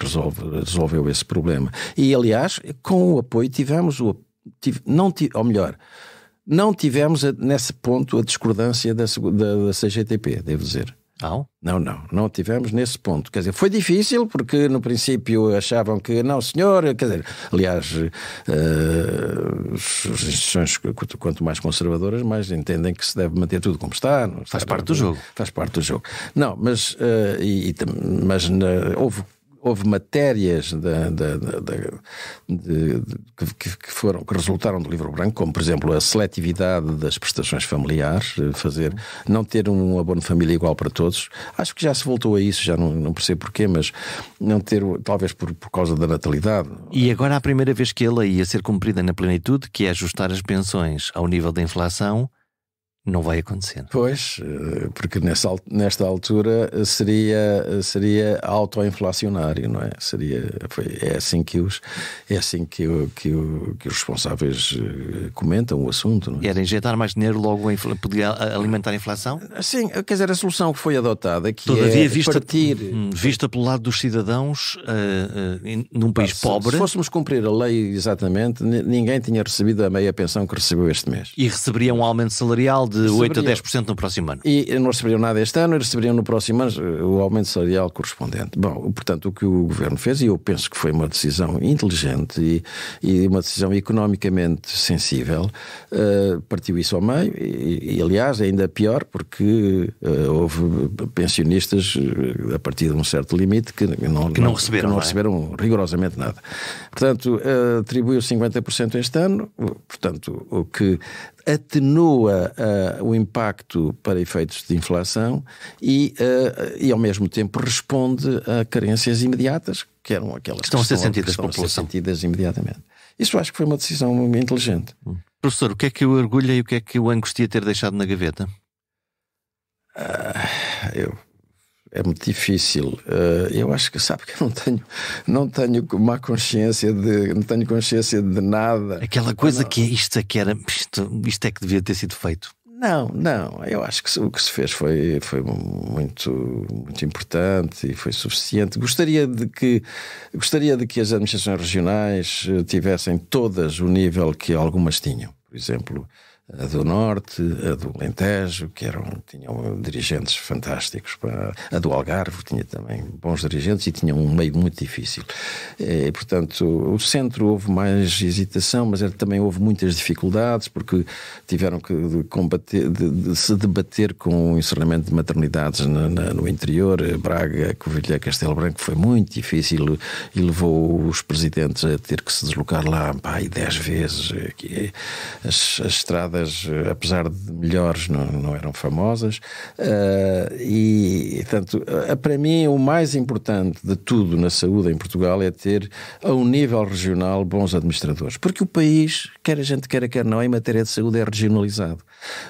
Resolve, resolveu esse problema. E, aliás, com o apoio tivemos o tive, não tive, ou melhor, não tivemos a, nesse ponto a discordância da, da, da CGTP, devo dizer. Não? Não, não, não tivemos nesse ponto. Quer dizer, foi difícil porque no princípio achavam que não, senhor, quer dizer, aliás, uh, as instituições quanto mais conservadoras, mais entendem que se deve manter tudo como está. Faz parte do jogo. Faz parte do jogo. Não, mas, uh, e, mas na, houve houve matérias de, de, que, que, foram, que resultaram do livro branco, como por exemplo a seletividade das prestações familiares, eh, fazer não ter um abono de família igual para todos. Acho que já se voltou a isso, já não, não percebo porquê, mas não ter, talvez por, por causa da natalidade. E agora a primeira vez que ela ia ser cumprida na plenitude, que é ajustar as pensões ao nível da inflação, não vai acontecendo. Pois, eh, porque nessa, nesta altura eh, seria, eh, seria autoinflacionário, não é? Seria, foi, é assim, que os, é assim que, o, que, que os responsáveis comentam o assunto. É? Era injetar mais dinheiro logo, a podia alimentar a inflação? Sim, quer dizer, a solução que foi adotada que Todavia, é vista, partir... Hum, vista pelo lado dos cidadãos uh, uh, num país ah, pobre... Se fôssemos cumprir a lei exatamente, ninguém tinha recebido a meia pensão que recebeu este mês. E receberia um aumento salarial de de eles 8 a 10% no próximo ano. E não receberiam nada este ano, receberiam no próximo ano o aumento salarial correspondente. Bom, portanto, o que o governo fez, e eu penso que foi uma decisão inteligente e, e uma decisão economicamente sensível, uh, partiu isso ao meio, e, e aliás, ainda pior, porque uh, houve pensionistas eh, a partir de um certo limite que não, que não, receberam, que não é? receberam é? rigorosamente nada. Portanto, uh, atribuiu 50% este ano, portanto, o que atenua uh, o impacto para efeitos de inflação e, uh, e, ao mesmo tempo, responde a carências imediatas, que eram aquelas que estão, que a ser sentidas pela população. sentidas imediatamente. Isso acho que foi uma decisão inteligente. Hum. Professor, o que é que o orgulha e o que é que o angustia ter deixado na gaveta? Uh, eu é muito difícil. Eh, eu acho que sabe que eu não tenho, não tenho má consciência de, não tenho consciência de nada. Aquela coisa não. que é isto é que era, isto, isto é que devia ter sido feito. Não, não. Eu acho que o que se fez foi, foi muito, muito importante e foi suficiente. Gostaria de que gostaria de que as administrações regionais eh, tivessem todas o nível que algumas tinham, por exemplo a do Norte, a do Alentejo, que eram, tinham dirigentes fantásticos, a do Algarve tinha também bons dirigentes e tinha um meio muito difícil. E, portanto, o centro houve mais hesitação, mas também houve muitas dificuldades, porque tiveram que combater, de, de se debater com o encerramento de maternidades na, na, no interior, Braga, Covilhã, Castelo Branco, foi muito difícil e levou os presidentes a ter que se deslocar lá, pá, dez vezes, aqui, as, as estradas eh, apesar de melhores, não, não eram famosas. Uh, e, portanto, eh, para mim, o mais importante de tudo na saúde em Portugal é ter, a um nível regional, bons administradores. Porque o país, quer a gente queira, quer não, em matéria de saúde é regionalizado.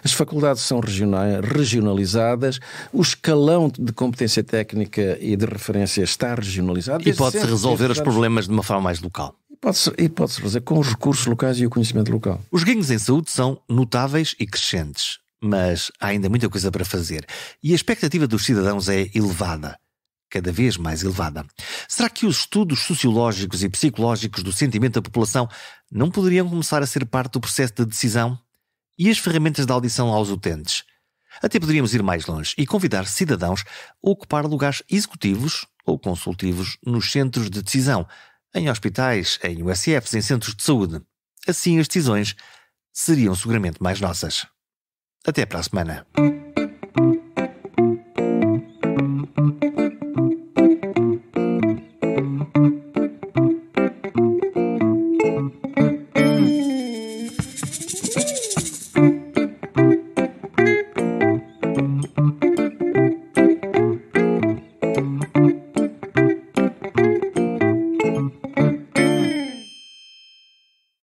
As faculdades são regionais, regionalizadas, o escalão de competência técnica e de referência está regionalizado. E pode-se resolver os problemas de uma forma mais local. E pode-se fazer com os recursos locais e o conhecimento local. Os ganhos em saúde são notáveis e crescentes, mas há ainda muita coisa para fazer. E a expectativa dos cidadãos é elevada cada vez mais elevada. Será que os estudos sociológicos e psicológicos do sentimento da população não poderiam começar a ser parte do processo de decisão? E as ferramentas de audição aos utentes? Até poderíamos ir mais longe e convidar cidadãos a ocupar lugares executivos ou consultivos nos centros de decisão, em hospitais, em USFs, em centros de saúde. Assim, as decisões seriam seguramente mais nossas. Até para a semana.